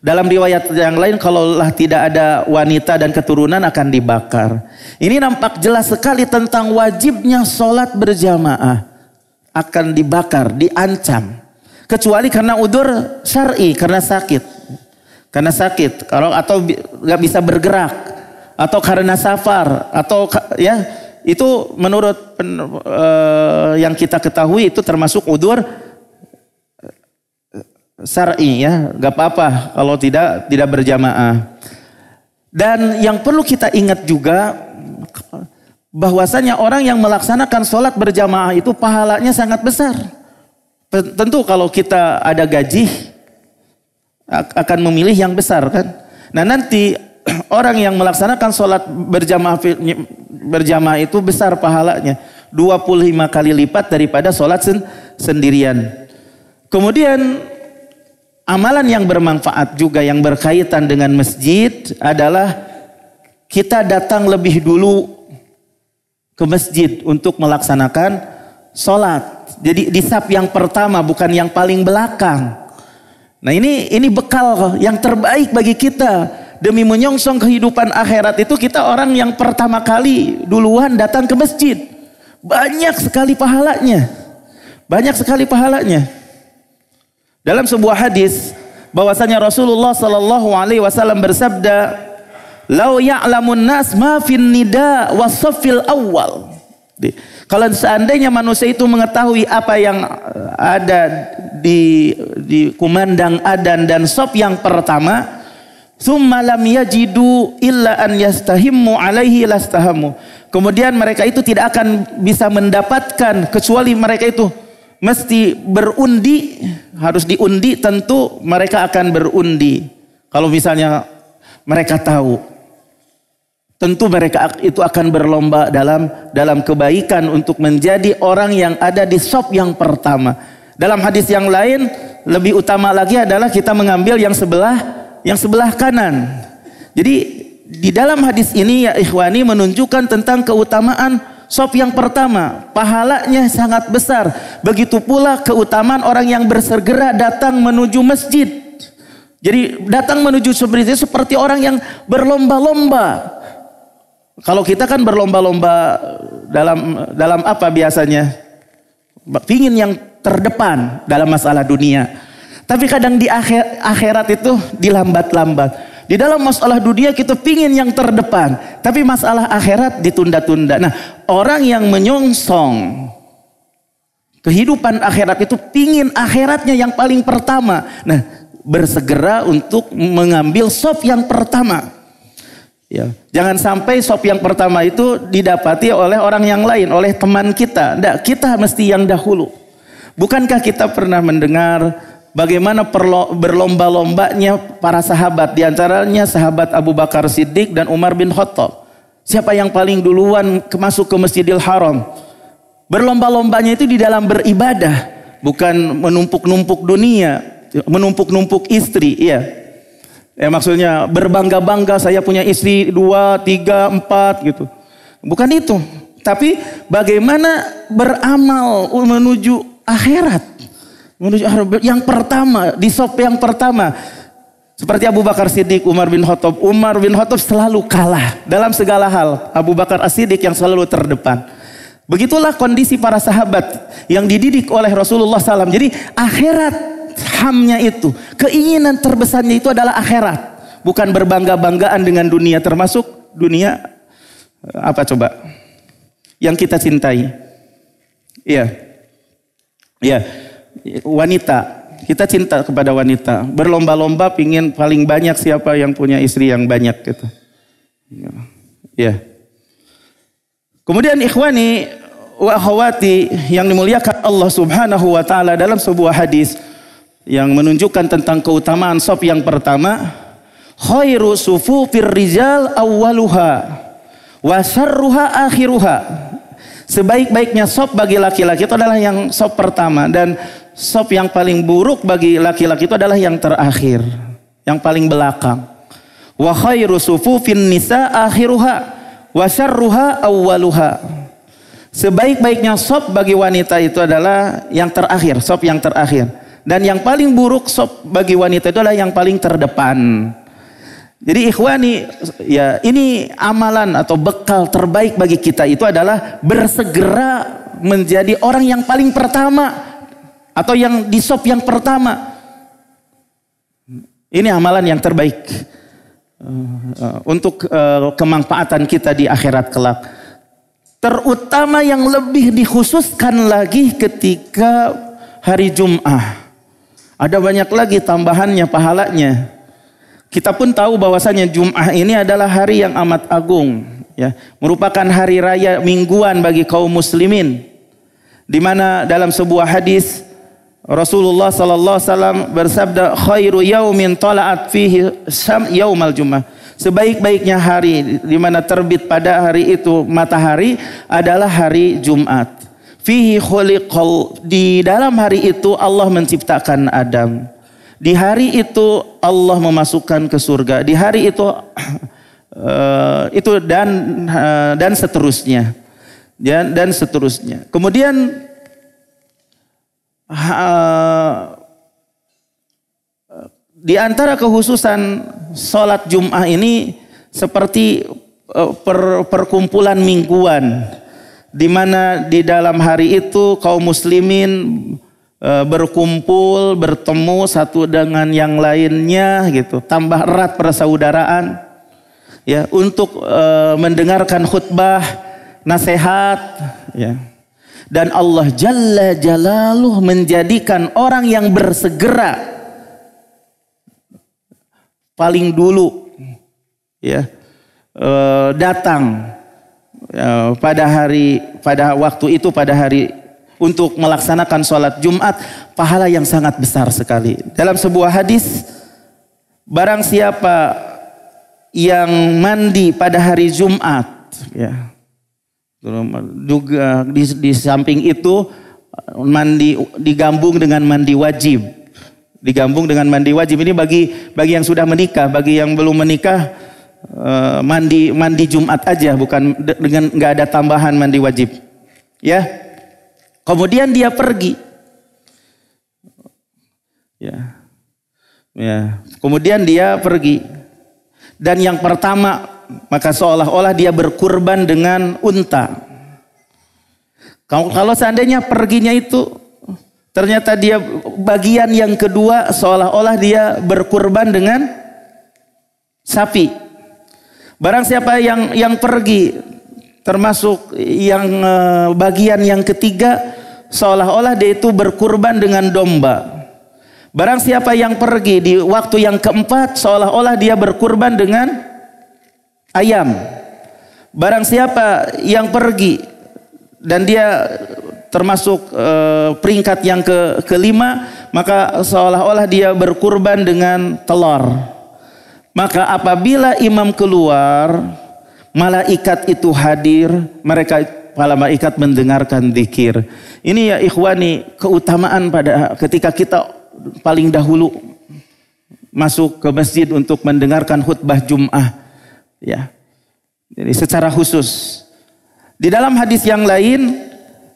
Dalam riwayat yang lain, kalaulah tidak ada wanita dan keturunan akan dibakar. Ini nampak jelas sekali tentang wajibnya sholat berjamaah akan dibakar, diancam. Kecuali karena udur syari, karena sakit. Karena sakit, kalau atau nggak bisa bergerak, atau karena safar, atau ya itu menurut pen, uh, yang kita ketahui itu termasuk udur eh, syari ya, nggak apa-apa kalau tidak tidak berjamaah. Dan yang perlu kita ingat juga bahwasanya orang yang melaksanakan sholat berjamaah itu pahalanya sangat besar. Tentu kalau kita ada gaji akan memilih yang besar kan. Nah nanti orang yang melaksanakan sholat berjamaah berjamaah itu besar pahalanya 25 kali lipat daripada sholat sen sendirian. Kemudian amalan yang bermanfaat juga yang berkaitan dengan masjid adalah kita datang lebih dulu ke masjid untuk melaksanakan sholat. Jadi di saf yang pertama bukan yang paling belakang. Nah ini ini bekal yang terbaik bagi kita. Demi menyongsong kehidupan akhirat itu kita orang yang pertama kali duluan datang ke masjid. Banyak sekali pahalanya. Banyak sekali pahalanya. Dalam sebuah hadis bahwasanya Rasulullah Shallallahu Alaihi Wasallam bersabda, Lau ya'lamun nas ma fin nida wa awal. Kalau seandainya manusia itu mengetahui apa yang eh, ada di, di kumandang adan dan sop yang pertama, thumma lam yajidu illa an yastahimmu alaihi lastahamu. Kemudian mereka itu tidak akan bisa mendapatkan kecuali mereka itu mesti berundi, harus diundi tentu mereka akan berundi. Kalau misalnya mereka tahu Tentu mereka itu akan berlomba dalam dalam kebaikan untuk menjadi orang yang ada di sop yang pertama. Dalam hadis yang lain lebih utama lagi adalah kita mengambil yang sebelah yang sebelah kanan. Jadi di dalam hadis ini ya ikhwani menunjukkan tentang keutamaan sop yang pertama. Pahalanya sangat besar. Begitu pula keutamaan orang yang bersegera datang menuju masjid. Jadi datang menuju seperti seperti orang yang berlomba-lomba kalau kita kan berlomba-lomba dalam dalam apa biasanya? Pingin yang terdepan dalam masalah dunia. Tapi kadang di akhir, akhirat itu dilambat-lambat. Di dalam masalah dunia kita pingin yang terdepan. Tapi masalah akhirat ditunda-tunda. Nah orang yang menyongsong kehidupan akhirat itu pingin akhiratnya yang paling pertama. Nah bersegera untuk mengambil sop yang pertama. Ya. Jangan sampai sop yang pertama itu didapati oleh orang yang lain, oleh teman kita. Tidak, kita mesti yang dahulu. Bukankah kita pernah mendengar bagaimana berlomba-lombanya para sahabat. Di antaranya sahabat Abu Bakar Siddiq dan Umar bin Khattab. Siapa yang paling duluan masuk ke Masjidil Haram. Berlomba-lombanya itu di dalam beribadah. Bukan menumpuk-numpuk dunia. Menumpuk-numpuk istri. Iya. Ya maksudnya berbangga-bangga saya punya istri dua, tiga, empat gitu. Bukan itu. Tapi bagaimana beramal menuju akhirat. Menuju akhirat. Yang pertama, di sop yang pertama. Seperti Abu Bakar Siddiq, Umar bin Khattab. Umar bin Khattab selalu kalah dalam segala hal. Abu Bakar As-Siddiq yang selalu terdepan. Begitulah kondisi para sahabat yang dididik oleh Rasulullah SAW. Jadi akhirat hamnya itu, keinginan terbesarnya itu adalah akhirat. Bukan berbangga-banggaan dengan dunia termasuk dunia eh, apa coba? Yang kita cintai. Iya. Iya. Wanita. Kita cinta kepada wanita. Berlomba-lomba pingin paling banyak siapa yang punya istri yang banyak gitu. Iya. iya. Kemudian ikhwani wa akhwati yang dimuliakan Allah Subhanahu wa taala dalam sebuah hadis yang menunjukkan tentang keutamaan sop yang pertama khairu sufu firrijal awwaluha wasarruha akhiruha sebaik-baiknya sop bagi laki-laki itu adalah yang sop pertama dan sop yang paling buruk bagi laki-laki itu adalah yang terakhir yang paling belakang wa khairu sufufin nisa akhiruha wasarruha awwaluha. Sebaik-baiknya sop bagi wanita itu adalah yang terakhir, sop yang terakhir. Dan yang paling buruk sob bagi wanita itu adalah yang paling terdepan. Jadi ikhwani, ya ini amalan atau bekal terbaik bagi kita itu adalah bersegera menjadi orang yang paling pertama atau yang di sop yang pertama. Ini amalan yang terbaik eh, eh, untuk eh, kemanfaatan kita di akhirat kelak. Terutama yang lebih dikhususkan lagi ketika hari Jum'ah. Ada banyak lagi tambahannya pahalanya. Kita pun tahu bahwasanya Jum'ah ini adalah hari yang amat agung, ya. Merupakan hari raya mingguan bagi kaum muslimin. Di mana dalam sebuah hadis Rasulullah sallallahu alaihi wasallam bersabda khairu yaumin tala'at fihi sam yaumal Sebaik-baiknya hari di mana terbit pada hari itu matahari adalah hari Jumat. Fihi khuliqal. Di dalam hari itu Allah menciptakan Adam. Di hari itu Allah memasukkan ke surga. Di hari itu uh, itu dan uh, dan seterusnya. Dan, ya, dan seterusnya. Kemudian uh, di antara kehususan sholat Jum'ah ini seperti per, perkumpulan mingguan di mana di dalam hari itu kaum muslimin e, berkumpul, bertemu satu dengan yang lainnya gitu, tambah erat persaudaraan ya untuk uh, mendengarkan khutbah, nasihat ya. Dan Allah Jalla Jalaluh menjadikan orang yang bersegera paling dulu ya uh, datang Eh, pada hari pada waktu itu pada hari untuk melaksanakan sholat Jumat pahala yang sangat besar sekali. Dalam sebuah hadis barang siapa yang mandi pada hari Jumat ya juga di, di samping itu mandi digabung dengan mandi wajib digabung dengan mandi wajib ini bagi bagi yang sudah menikah bagi yang belum menikah Eh, mandi mandi Jumat aja bukan dengan nggak ada tambahan mandi wajib. Ya. Kemudian dia pergi. Ya. Ya. Kemudian dia pergi. Dan yang pertama maka seolah-olah dia berkurban dengan unta. kalau seandainya perginya itu ternyata dia bagian yang kedua seolah-olah dia berkurban dengan sapi. Barang siapa yang yang pergi termasuk yang eh, bagian yang ketiga seolah-olah dia itu berkurban dengan domba. Barang siapa yang pergi di waktu yang keempat seolah-olah dia berkurban dengan ayam. Barang siapa yang pergi dan dia termasuk e, peringkat yang ke kelima maka seolah-olah dia berkurban dengan telur. Maka apabila imam keluar, malaikat itu hadir, mereka para malaikat mendengarkan zikir. Ini ya ikhwani, keutamaan pada ketika kita paling dahulu masuk ke masjid untuk mendengarkan khutbah Jumat. Ya. Jadi secara khusus. Di dalam hadis yang lain,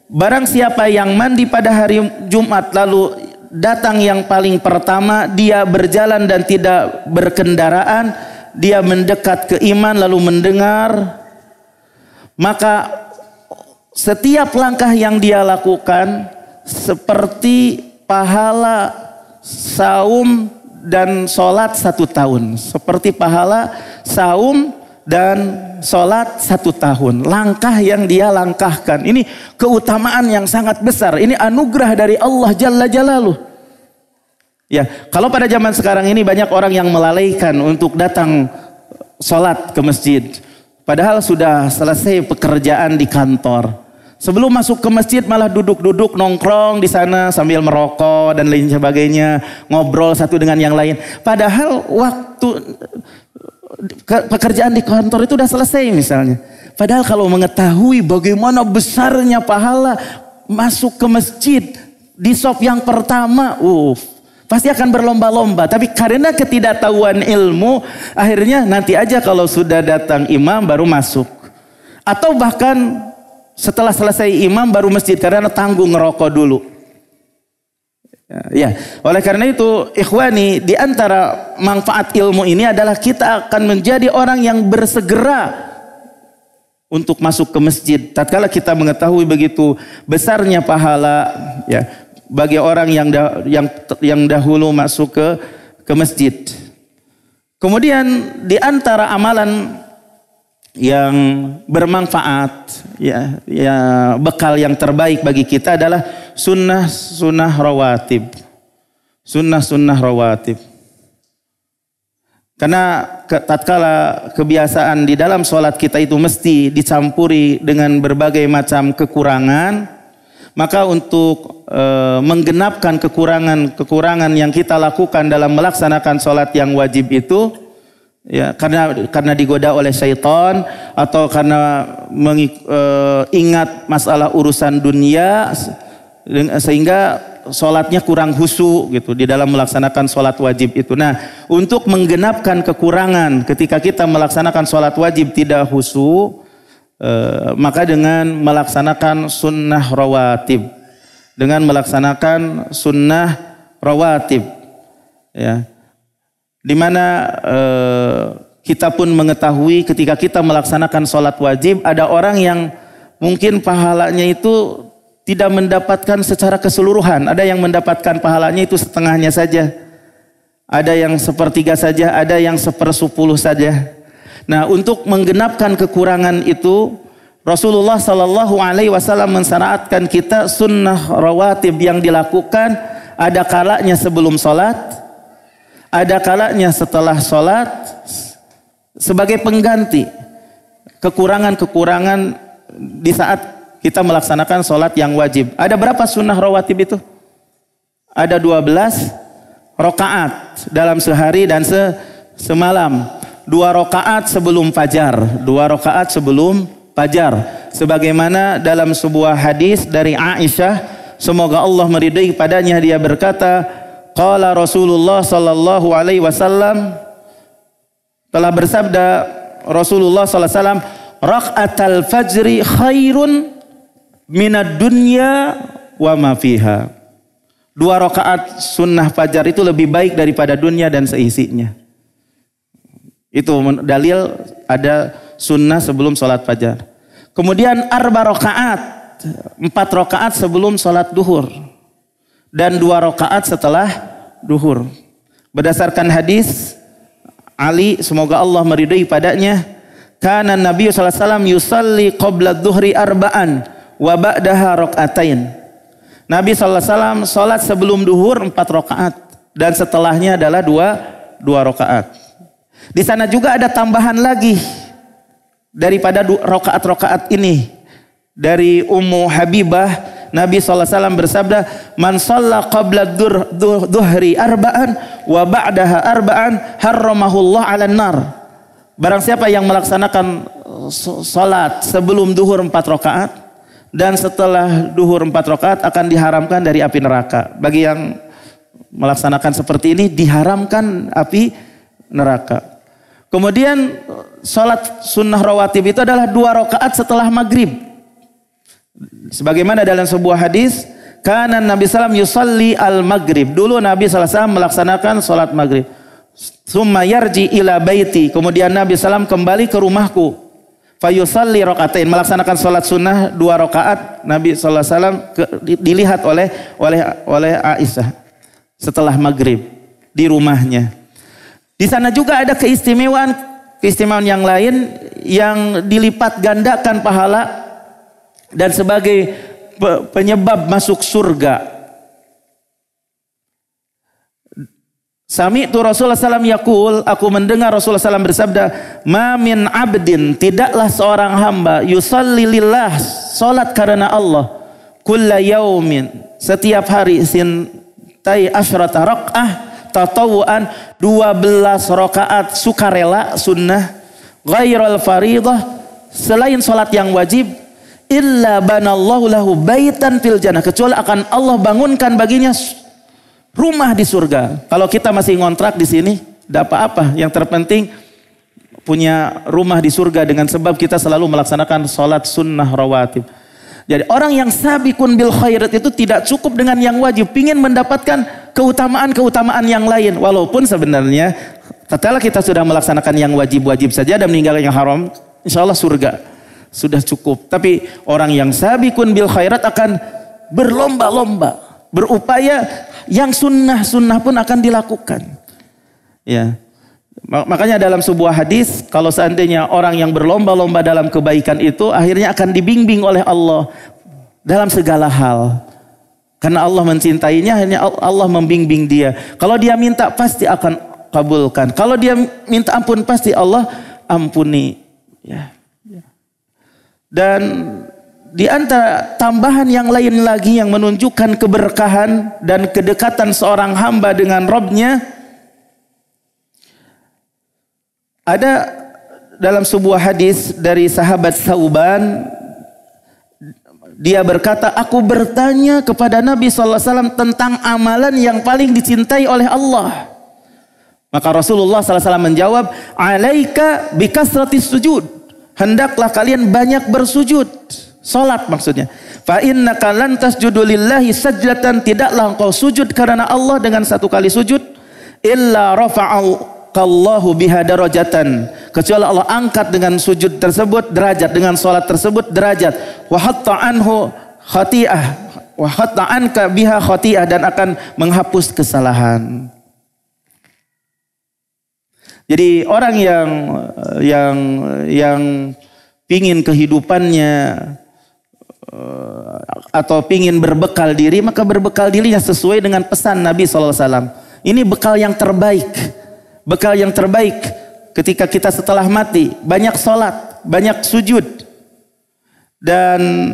barang siapa yang mandi pada hari Jumat lalu datang yang paling pertama, dia berjalan dan tidak berkendaraan, dia mendekat ke iman lalu mendengar. Maka setiap langkah yang dia lakukan seperti pahala saum dan sholat satu tahun. Seperti pahala saum dan sholat satu tahun. Langkah yang dia langkahkan. Ini keutamaan yang sangat besar. Ini anugerah dari Allah Jalla Jalaluh. Ya, kalau pada zaman sekarang ini banyak orang yang melalaikan untuk datang sholat ke masjid. Padahal sudah selesai pekerjaan di kantor. Sebelum masuk ke masjid malah duduk-duduk nongkrong di sana sambil merokok dan lain sebagainya, ngobrol satu dengan yang lain. Padahal waktu pekerjaan di kantor itu udah selesai misalnya. Padahal kalau mengetahui bagaimana besarnya pahala masuk ke masjid di sop yang pertama, uh, pasti akan berlomba-lomba. Tapi karena ketidaktahuan ilmu, akhirnya nanti aja kalau sudah datang imam baru masuk. Atau bahkan setelah selesai imam baru masjid karena tanggung ngerokok dulu. Ya, ya, oleh karena itu, ikhwani, di antara manfaat ilmu ini adalah kita akan menjadi orang yang bersegera untuk masuk ke masjid. Tatkala kita mengetahui begitu besarnya pahala, ya, bagi orang yang dah, yang yang dahulu masuk ke ke masjid. Kemudian di antara amalan yang bermanfaat, ya, ya bekal yang terbaik bagi kita adalah sunnah sunnah rawatib. Sunnah sunnah rawatib. Karena tatkala kebiasaan di dalam sholat kita itu mesti dicampuri dengan berbagai macam kekurangan, maka untuk e, menggenapkan kekurangan-kekurangan yang kita lakukan dalam melaksanakan sholat yang wajib itu, ya karena karena digoda oleh syaitan atau karena mengingat e, masalah urusan dunia, sehingga sholatnya kurang husu gitu di dalam melaksanakan sholat wajib itu. Nah, untuk menggenapkan kekurangan ketika kita melaksanakan sholat wajib tidak husu, eh, maka dengan melaksanakan sunnah rawatib, dengan melaksanakan sunnah rawatib, ya, dimana eh, kita pun mengetahui ketika kita melaksanakan sholat wajib ada orang yang mungkin pahalanya itu tidak mendapatkan secara keseluruhan. Ada yang mendapatkan pahalanya itu setengahnya saja. Ada yang sepertiga saja, ada yang sepersepuluh saja. Nah, untuk menggenapkan kekurangan itu, Rasulullah Shallallahu Alaihi Wasallam mensyaratkan kita sunnah rawatib yang dilakukan ada kalanya sebelum sholat, ada kalanya setelah sholat sebagai pengganti kekurangan-kekurangan di saat kita melaksanakan sholat yang wajib. Ada berapa sunnah rawatib itu? Ada 12 rokaat dalam sehari dan se semalam. Dua rokaat sebelum fajar. Dua rokaat sebelum fajar. Sebagaimana dalam sebuah hadis dari Aisyah. Semoga Allah meridai padanya. Dia berkata, Qala Rasulullah sallallahu alaihi wasallam telah bersabda Rasulullah sallallahu alaihi wasallam, "Raqatal fajri khairun minad dunya wa ma fiha. Dua rakaat sunnah fajar itu lebih baik daripada dunia dan seisinya. Itu dalil ada sunnah sebelum sholat fajar. Kemudian arba rakaat, empat rakaat sebelum sholat duhur. Dan dua rakaat setelah duhur. Berdasarkan hadis Ali, semoga Allah meridhai padanya. Karena Nabi SAW yusalli qabla duhri arba'an wa ba'daha rakaatain. Nabi sallallahu alaihi wasallam salat sebelum duhur empat rakaat dan setelahnya adalah dua dua rakaat. Di sana juga ada tambahan lagi daripada rakaat-rakaat ini dari Ummu Habibah Nabi SAW bersabda, Man shalla qabla dhuhri arba'an wa ba'daha arba'an harramahullah ala nar. Barang siapa yang melaksanakan eh, salat sebelum duhur empat rakaat dan setelah duhur empat rakaat akan diharamkan dari api neraka. Bagi yang melaksanakan seperti ini diharamkan api neraka. Kemudian sholat sunnah rawatib itu adalah dua rakaat setelah maghrib. Sebagaimana dalam sebuah hadis, karena Nabi Sallam yusalli al maghrib. Dulu Nabi Sallam melaksanakan sholat maghrib. Summa yarji ila baiti. Kemudian Nabi Sallam kembali ke rumahku fayusalli rokaatain melaksanakan sholat sunnah dua rokaat Nabi saw dilihat oleh oleh oleh Aisyah setelah maghrib di rumahnya. Di sana juga ada keistimewaan keistimewaan yang lain yang dilipat gandakan pahala dan sebagai penyebab masuk surga Sami itu Rasulullah SAW yakul, aku mendengar Rasulullah SAW bersabda, Mamin abdin, tidaklah seorang hamba, lillah, solat karena Allah, kulla yaumin, setiap hari, sintai asyrata rak'ah, tatawuan, 12 rakaat sukarela, sunnah, ghairul faridah, selain solat yang wajib, illa banallahu lahu baitan fil jannah, kecuali akan Allah bangunkan baginya rumah di surga. Kalau kita masih ngontrak di sini, dapat apa? Yang terpenting punya rumah di surga dengan sebab kita selalu melaksanakan sholat sunnah rawatib. Jadi orang yang sabikun bil khairat itu tidak cukup dengan yang wajib. Ingin mendapatkan keutamaan-keutamaan yang lain. Walaupun sebenarnya setelah kita sudah melaksanakan yang wajib-wajib saja dan meninggalkan yang haram. Insya Allah surga sudah cukup. Tapi orang yang sabikun bil khairat akan berlomba-lomba. Berupaya yang sunnah-sunnah pun akan dilakukan. Ya. Makanya dalam sebuah hadis, kalau seandainya orang yang berlomba-lomba dalam kebaikan itu, akhirnya akan dibimbing oleh Allah dalam segala hal. Karena Allah mencintainya, hanya Allah membimbing dia. Kalau dia minta pasti akan kabulkan. Kalau dia minta ampun pasti Allah ampuni. Ya. Dan di antara tambahan yang lain lagi yang menunjukkan keberkahan dan kedekatan seorang hamba dengan Robnya ada dalam sebuah hadis dari sahabat Sauban dia berkata aku bertanya kepada Nabi Alaihi Wasallam tentang amalan yang paling dicintai oleh Allah maka Rasulullah Alaihi Wasallam menjawab alaika bikasratis sujud hendaklah kalian banyak bersujud Salat maksudnya. Fa innaka lan tasjudu lillahi sajdatan tidaklah engkau sujud karena Allah dengan satu kali sujud illa rafa'al kallahu biha darajatan kecuali Allah angkat dengan sujud tersebut derajat dengan salat tersebut derajat wa hatta anhu khati'ah wa hatta anka biha khati'ah dan akan menghapus kesalahan jadi orang yang yang yang pingin kehidupannya Eh, atau pingin berbekal diri maka berbekal dirinya sesuai dengan pesan Nabi SAW. Ini bekal yang terbaik. Bekal yang terbaik ketika kita setelah mati banyak sholat, banyak sujud. Dan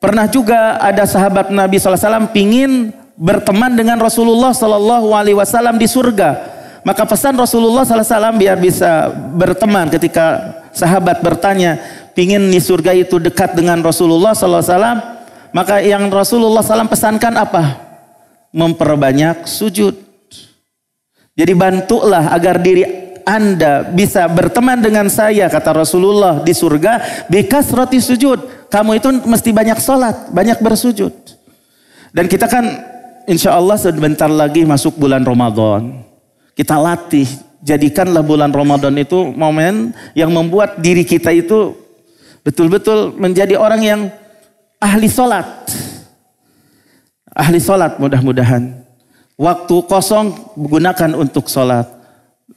pernah juga ada sahabat Nabi SAW pingin berteman dengan Rasulullah Shallallahu Alaihi Wasallam di surga. Maka pesan Rasulullah Alaihi Wasallam biar bisa berteman ketika sahabat bertanya, pingin di surga itu dekat dengan Rasulullah SAW, maka yang Rasulullah SAW pesankan apa? Memperbanyak sujud. Jadi bantulah agar diri anda bisa berteman dengan saya, kata Rasulullah di surga, bekas roti sujud. Kamu itu mesti banyak sholat, banyak bersujud. Dan kita kan insya Allah sebentar lagi masuk bulan Ramadan. Kita latih jadikanlah bulan Ramadan itu momen yang membuat diri kita itu betul-betul menjadi orang yang ahli solat. Ahli solat mudah-mudahan. Waktu kosong gunakan untuk solat,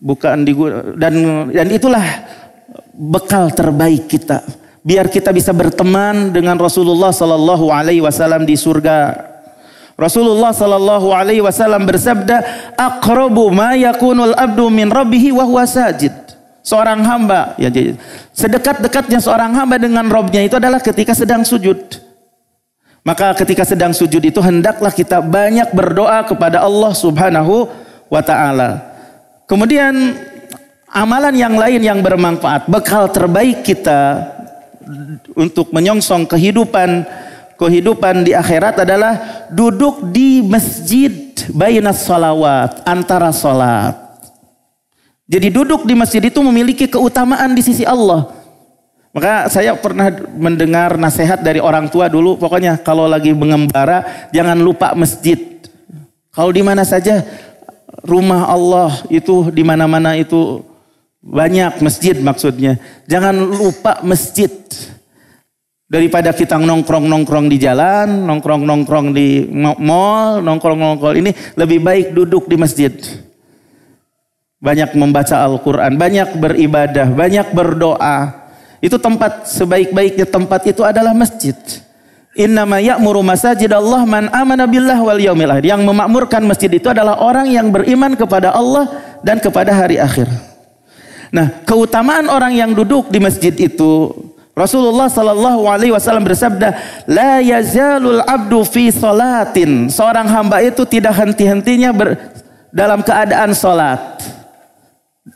bukan di dan dan itulah bekal terbaik kita. Biar kita bisa berteman dengan Rasulullah Sallallahu Alaihi Wasallam di surga. Rasulullah Sallallahu Alaihi Wasallam bersabda, "Akrobu ma yakunul abdu min rabbihi wa huwa sajid." seorang hamba. Ya, sedekat-dekatnya seorang hamba dengan Robnya itu adalah ketika sedang sujud. Maka ketika sedang sujud itu hendaklah kita banyak berdoa kepada Allah Subhanahu wa taala. Kemudian amalan yang lain yang bermanfaat, bekal terbaik kita untuk menyongsong kehidupan kehidupan di akhirat adalah duduk di masjid bainas salawat antara salat. Jadi duduk di masjid itu memiliki keutamaan di sisi Allah. Maka saya pernah mendengar nasihat dari orang tua dulu, pokoknya kalau lagi mengembara jangan lupa masjid. Kalau di mana saja rumah Allah itu di mana-mana itu banyak masjid maksudnya. Jangan lupa masjid. Daripada kita nongkrong-nongkrong di jalan, nongkrong-nongkrong di mall, nongkrong-nongkrong ini lebih baik duduk di masjid banyak membaca Al-Quran, banyak beribadah, banyak berdoa. Itu tempat sebaik-baiknya tempat itu adalah masjid. Innama ya'muru masajid Allah man amana wal yaumil Yang memakmurkan masjid itu adalah orang yang beriman kepada Allah dan kepada hari akhir. Nah, keutamaan orang yang duduk di masjid itu Rasulullah sallallahu alaihi wasallam bersabda, "La yazalul abdu fi salatin." Seorang hamba itu tidak henti-hentinya dalam keadaan solat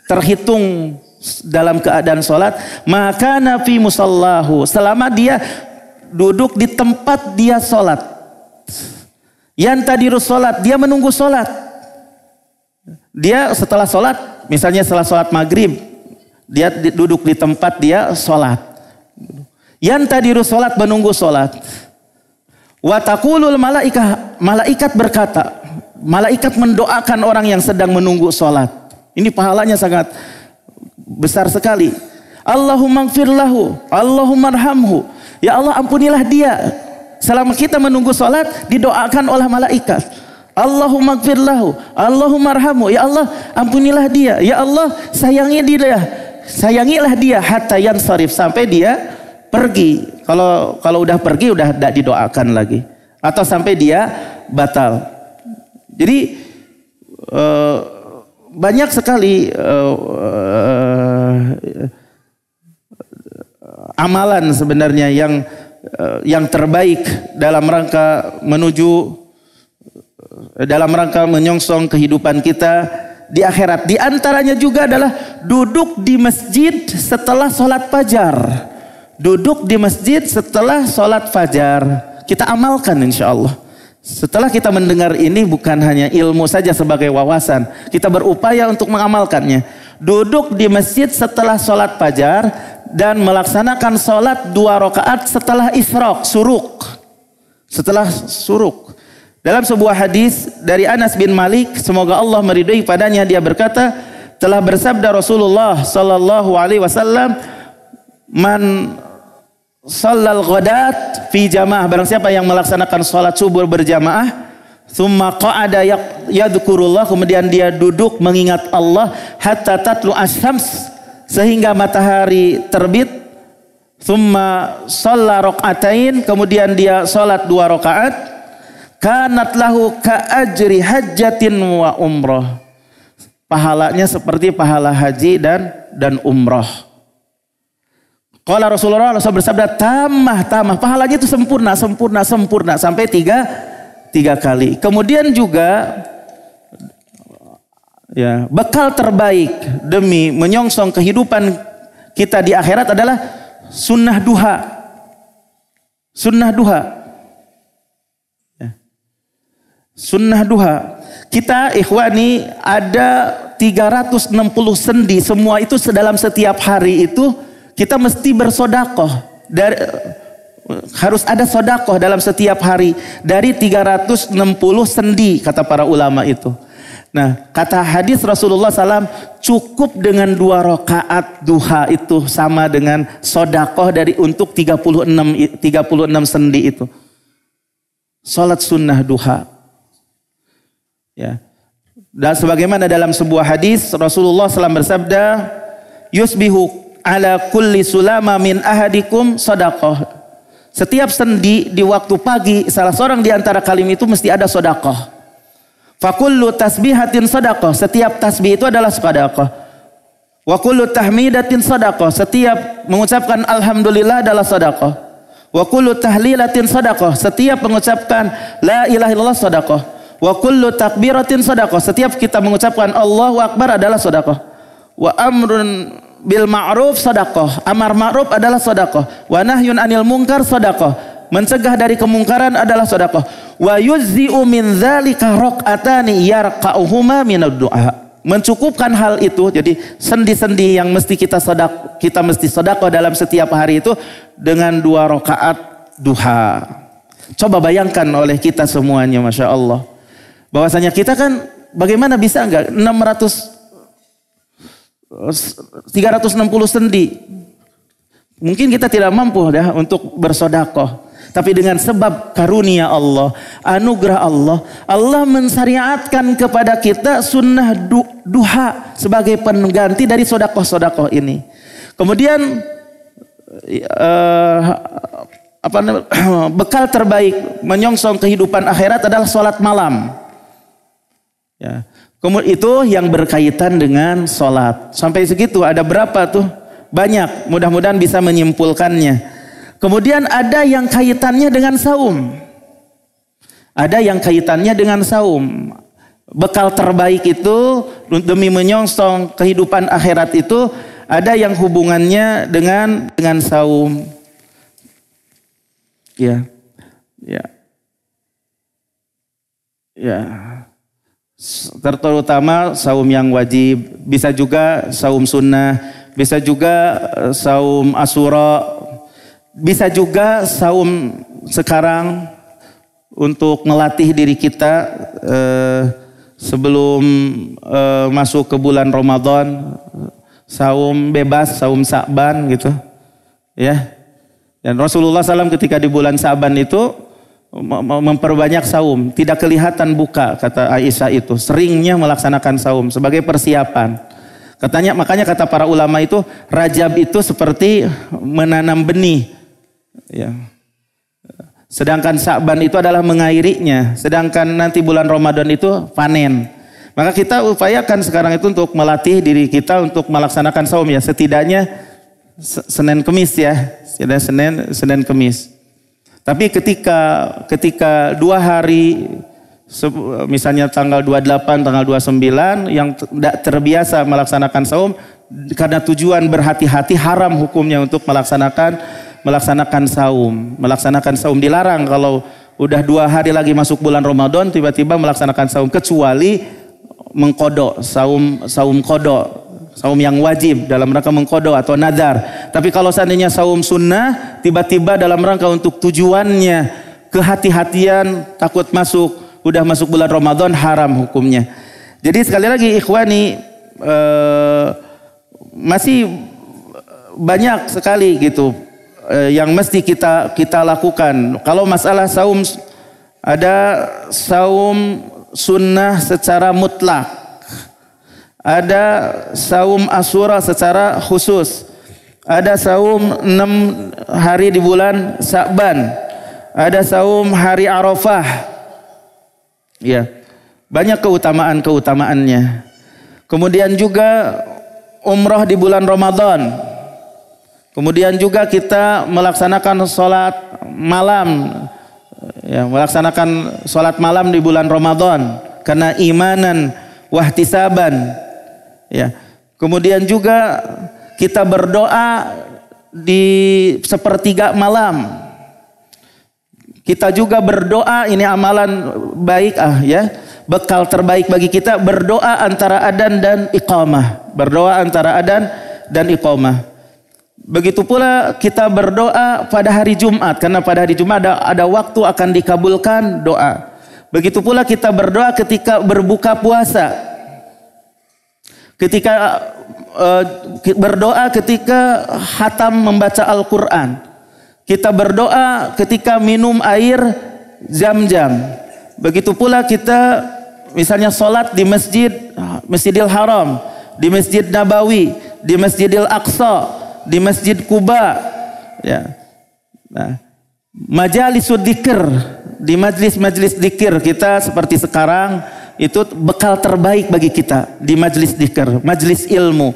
terhitung dalam keadaan sholat maka Nabi musallahu selama dia duduk di tempat dia sholat yang tadi sholat dia menunggu sholat dia setelah sholat misalnya setelah sholat maghrib dia duduk di tempat dia sholat yang tadi sholat menunggu sholat watakulul malaikat malaikat berkata malaikat mendoakan orang yang sedang menunggu sholat ini pahalanya sangat besar sekali. Allahumma gfirlahu, Allahumma rahamhu. Ya Allah ampunilah dia. Selama kita menunggu sholat didoakan oleh malaikat. Allahumma gfirlahu, Allahumma rahamhu. Ya Allah ampunilah dia. Ya Allah sayangi dia. Sayangilah dia hatta yang syarif sampai dia pergi. Kalau kalau udah pergi udah tidak didoakan lagi atau sampai dia batal. Jadi uh, banyak sekali uh, uh, amalan sebenarnya yang uh, yang terbaik dalam rangka menuju dalam rangka menyongsong kehidupan kita di akhirat. Di antaranya juga adalah duduk di masjid setelah sholat fajar. Duduk di masjid setelah sholat fajar. Kita amalkan insya Allah. Setelah kita mendengar ini bukan hanya ilmu saja sebagai wawasan. Kita berupaya untuk mengamalkannya. Duduk di masjid setelah sholat fajar dan melaksanakan sholat dua rakaat setelah isrok, suruk. Setelah suruk. Dalam sebuah hadis dari Anas bin Malik, semoga Allah meridai padanya, dia berkata, telah bersabda Rasulullah Sallallahu Alaihi Wasallam, man Salal ghadat fi jamaah. Barang siapa yang melaksanakan sholat subuh berjamaah. Thumma qa'ada yadukurullah Kemudian dia duduk mengingat Allah. Hatta tatlu asyams. Sehingga matahari terbit. Thumma sholat rokaatain, Kemudian dia sholat dua rokaat. Kanat lahu ka'ajri hajatin wa umroh. Pahalanya seperti pahala haji dan dan umroh. Kalau Rasulullah SAW bersabda tamah tamah pahalanya itu sempurna sempurna sempurna sampai tiga tiga kali. Kemudian juga ya bekal terbaik demi menyongsong kehidupan kita di akhirat adalah sunnah duha. Sunnah duha. Ya. Sunnah duha. Kita ikhwani ada 360 sendi semua itu sedalam setiap hari itu kita mesti bersodakoh. Dari, harus ada sodakoh dalam setiap hari. Dari 360 sendi kata para ulama itu. Nah kata hadis Rasulullah SAW cukup dengan dua rakaat duha itu sama dengan sodakoh dari untuk 36, 36 sendi itu. Salat sunnah duha. Ya. Dan sebagaimana dalam sebuah hadis Rasulullah SAW bersabda, Yusbihu ala kulli sulama min ahadikum sodakoh. Setiap sendi di waktu pagi salah seorang di antara kalim itu mesti ada sodakoh. Fakullu tasbihatin sodakoh. Setiap tasbih itu adalah sodakoh. Wakullu tahmidatin sodakoh. Setiap mengucapkan alhamdulillah adalah sodakoh. Wakullu tahlilatin sodakoh. Setiap mengucapkan la ilaha illallah sodakoh. Wa kullu takbiratin sodakoh. Setiap kita mengucapkan Allahu Akbar adalah sodakoh. Wa amrun bil ma'ruf sodakoh. Amar ma'ruf adalah sodakoh. Wa nahyun anil mungkar sodakoh. Mencegah dari kemungkaran adalah sodakoh. Wa yuzzi'u min dhalika rok'atani yarka'uhuma minal du'a. Mencukupkan hal itu, jadi sendi-sendi yang mesti kita sodak, kita mesti sodakoh dalam setiap hari itu dengan dua rokaat duha. Coba bayangkan oleh kita semuanya, masya Allah. Bahwasanya kita kan bagaimana bisa enggak 600 360 sendi. Mungkin kita tidak mampu ya untuk bersodakoh. Tapi dengan sebab karunia Allah, anugerah Allah, Allah mensyariatkan kepada kita sunnah du duha sebagai pengganti dari sodakoh-sodakoh ini. Kemudian uh, apa bekal terbaik menyongsong kehidupan akhirat adalah sholat malam. Ya. Kemudian itu yang berkaitan dengan sholat. Sampai segitu ada berapa tuh? Banyak. Mudah-mudahan bisa menyimpulkannya. Kemudian ada yang kaitannya dengan saum. Ada yang kaitannya dengan saum. Bekal terbaik itu demi menyongsong kehidupan akhirat itu ada yang hubungannya dengan dengan saum. Ya. Ya. Ya terutama saum yang wajib, bisa juga saum sunnah, bisa juga eh, saum asura, bisa juga saum sekarang untuk melatih diri kita eh, sebelum eh, masuk ke bulan Ramadan, saum bebas, saum Sa'ban gitu. Ya. Dan Rasulullah SAW ketika di bulan Sa'ban itu memperbanyak saum, tidak kelihatan buka kata Aisyah itu, seringnya melaksanakan saum sebagai persiapan. Katanya makanya kata para ulama itu rajab itu seperti menanam benih. Ya. Sedangkan Sa'ban itu adalah mengairinya, sedangkan nanti bulan Ramadan itu panen. Maka kita upayakan sekarang itu untuk melatih diri kita untuk melaksanakan saum ya setidaknya Senin Kemis ya, setidaknya Senin Senin Kemis. Tapi ketika ketika dua hari misalnya tanggal 28, tanggal 29 yang tidak terbiasa melaksanakan saum karena tujuan berhati-hati haram hukumnya untuk melaksanakan melaksanakan saum. Melaksanakan saum dilarang kalau udah dua hari lagi masuk bulan Ramadan tiba-tiba melaksanakan saum kecuali mengkodok, saum saum kodok saum yang wajib dalam rangka mengkodo atau nadar. Tapi kalau seandainya saum sunnah, tiba-tiba dalam rangka untuk tujuannya kehati-hatian, takut masuk, udah masuk bulan Ramadan haram hukumnya. Jadi sekali lagi ikhwani eh, masih banyak sekali gitu eh, yang mesti kita kita lakukan. Kalau masalah saum ada saum sunnah secara mutlak ada saum Asyura secara khusus. Ada saum enam hari di bulan Sa'ban. Ada saum hari Arafah. Ya. Banyak keutamaan-keutamaannya. Kemudian juga umroh di bulan Ramadan. Kemudian juga kita melaksanakan sholat malam. Ya, melaksanakan sholat malam di bulan Ramadan. Karena imanan wahtisaban. Ya. Kemudian juga kita berdoa di sepertiga malam. Kita juga berdoa ini amalan baik ah ya. Bekal terbaik bagi kita berdoa antara adan dan iqamah. Berdoa antara adan dan iqamah. Begitu pula kita berdoa pada hari Jumat karena pada hari Jumat ada ada waktu akan dikabulkan doa. Begitu pula kita berdoa ketika berbuka puasa ketika uh, berdoa ketika hatam membaca Al-Qur'an. Kita berdoa ketika minum air jam-jam. Begitu pula kita misalnya sholat di masjid ah, Masjidil Haram, di Masjid Nabawi, di Masjidil Aqsa, di Masjid Kuba. Ya. Nah, majalis dikir, di majlis-majlis dikir kita seperti sekarang itu bekal terbaik bagi kita di majlis dikir, majlis ilmu.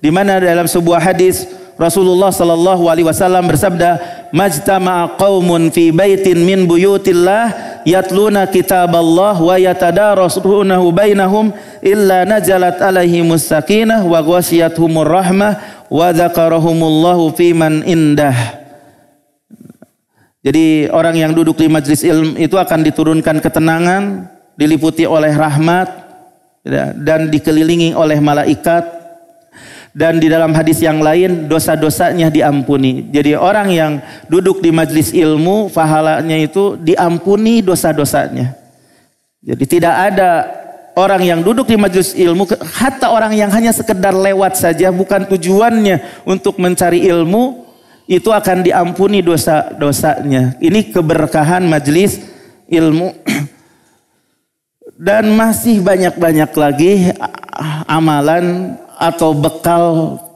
Di mana dalam sebuah hadis Rasulullah sallallahu alaihi wasallam bersabda, "Majtama'a qaumun fi baitin min buyutillah yatluna kitaballah wa yatadarasunahu bainahum illa najalat alaihimus sakinah wa ghasyiyatuhumur rahmah wa dzakarahumullahu fi man indah." Jadi orang yang duduk di majlis ilmu itu akan diturunkan ketenangan, diliputi oleh rahmat ya, dan dikelilingi oleh malaikat dan di dalam hadis yang lain dosa-dosanya diampuni. Jadi orang yang duduk di majlis ilmu pahalanya itu diampuni dosa-dosanya. Jadi tidak ada orang yang duduk di majlis ilmu, hatta orang yang hanya sekedar lewat saja, bukan tujuannya untuk mencari ilmu, itu akan diampuni dosa-dosanya. Ini keberkahan majlis ilmu. dan masih banyak-banyak lagi amalan atau bekal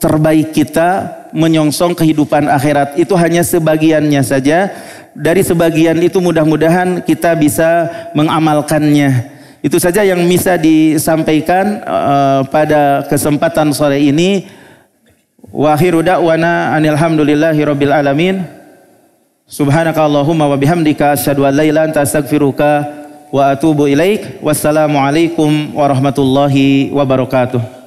terbaik kita menyongsong kehidupan akhirat itu hanya sebagiannya saja dari sebagian itu mudah-mudahan kita bisa mengamalkannya itu saja yang bisa disampaikan uh, pada kesempatan sore ini wa akhiru da'wana alhamdulillahirabbil alamin subhanakallahumma wabihamdika asyadu an anta astaghfiruka wa atubu ilaik. Wassalamualaikum warahmatullahi wabarakatuh.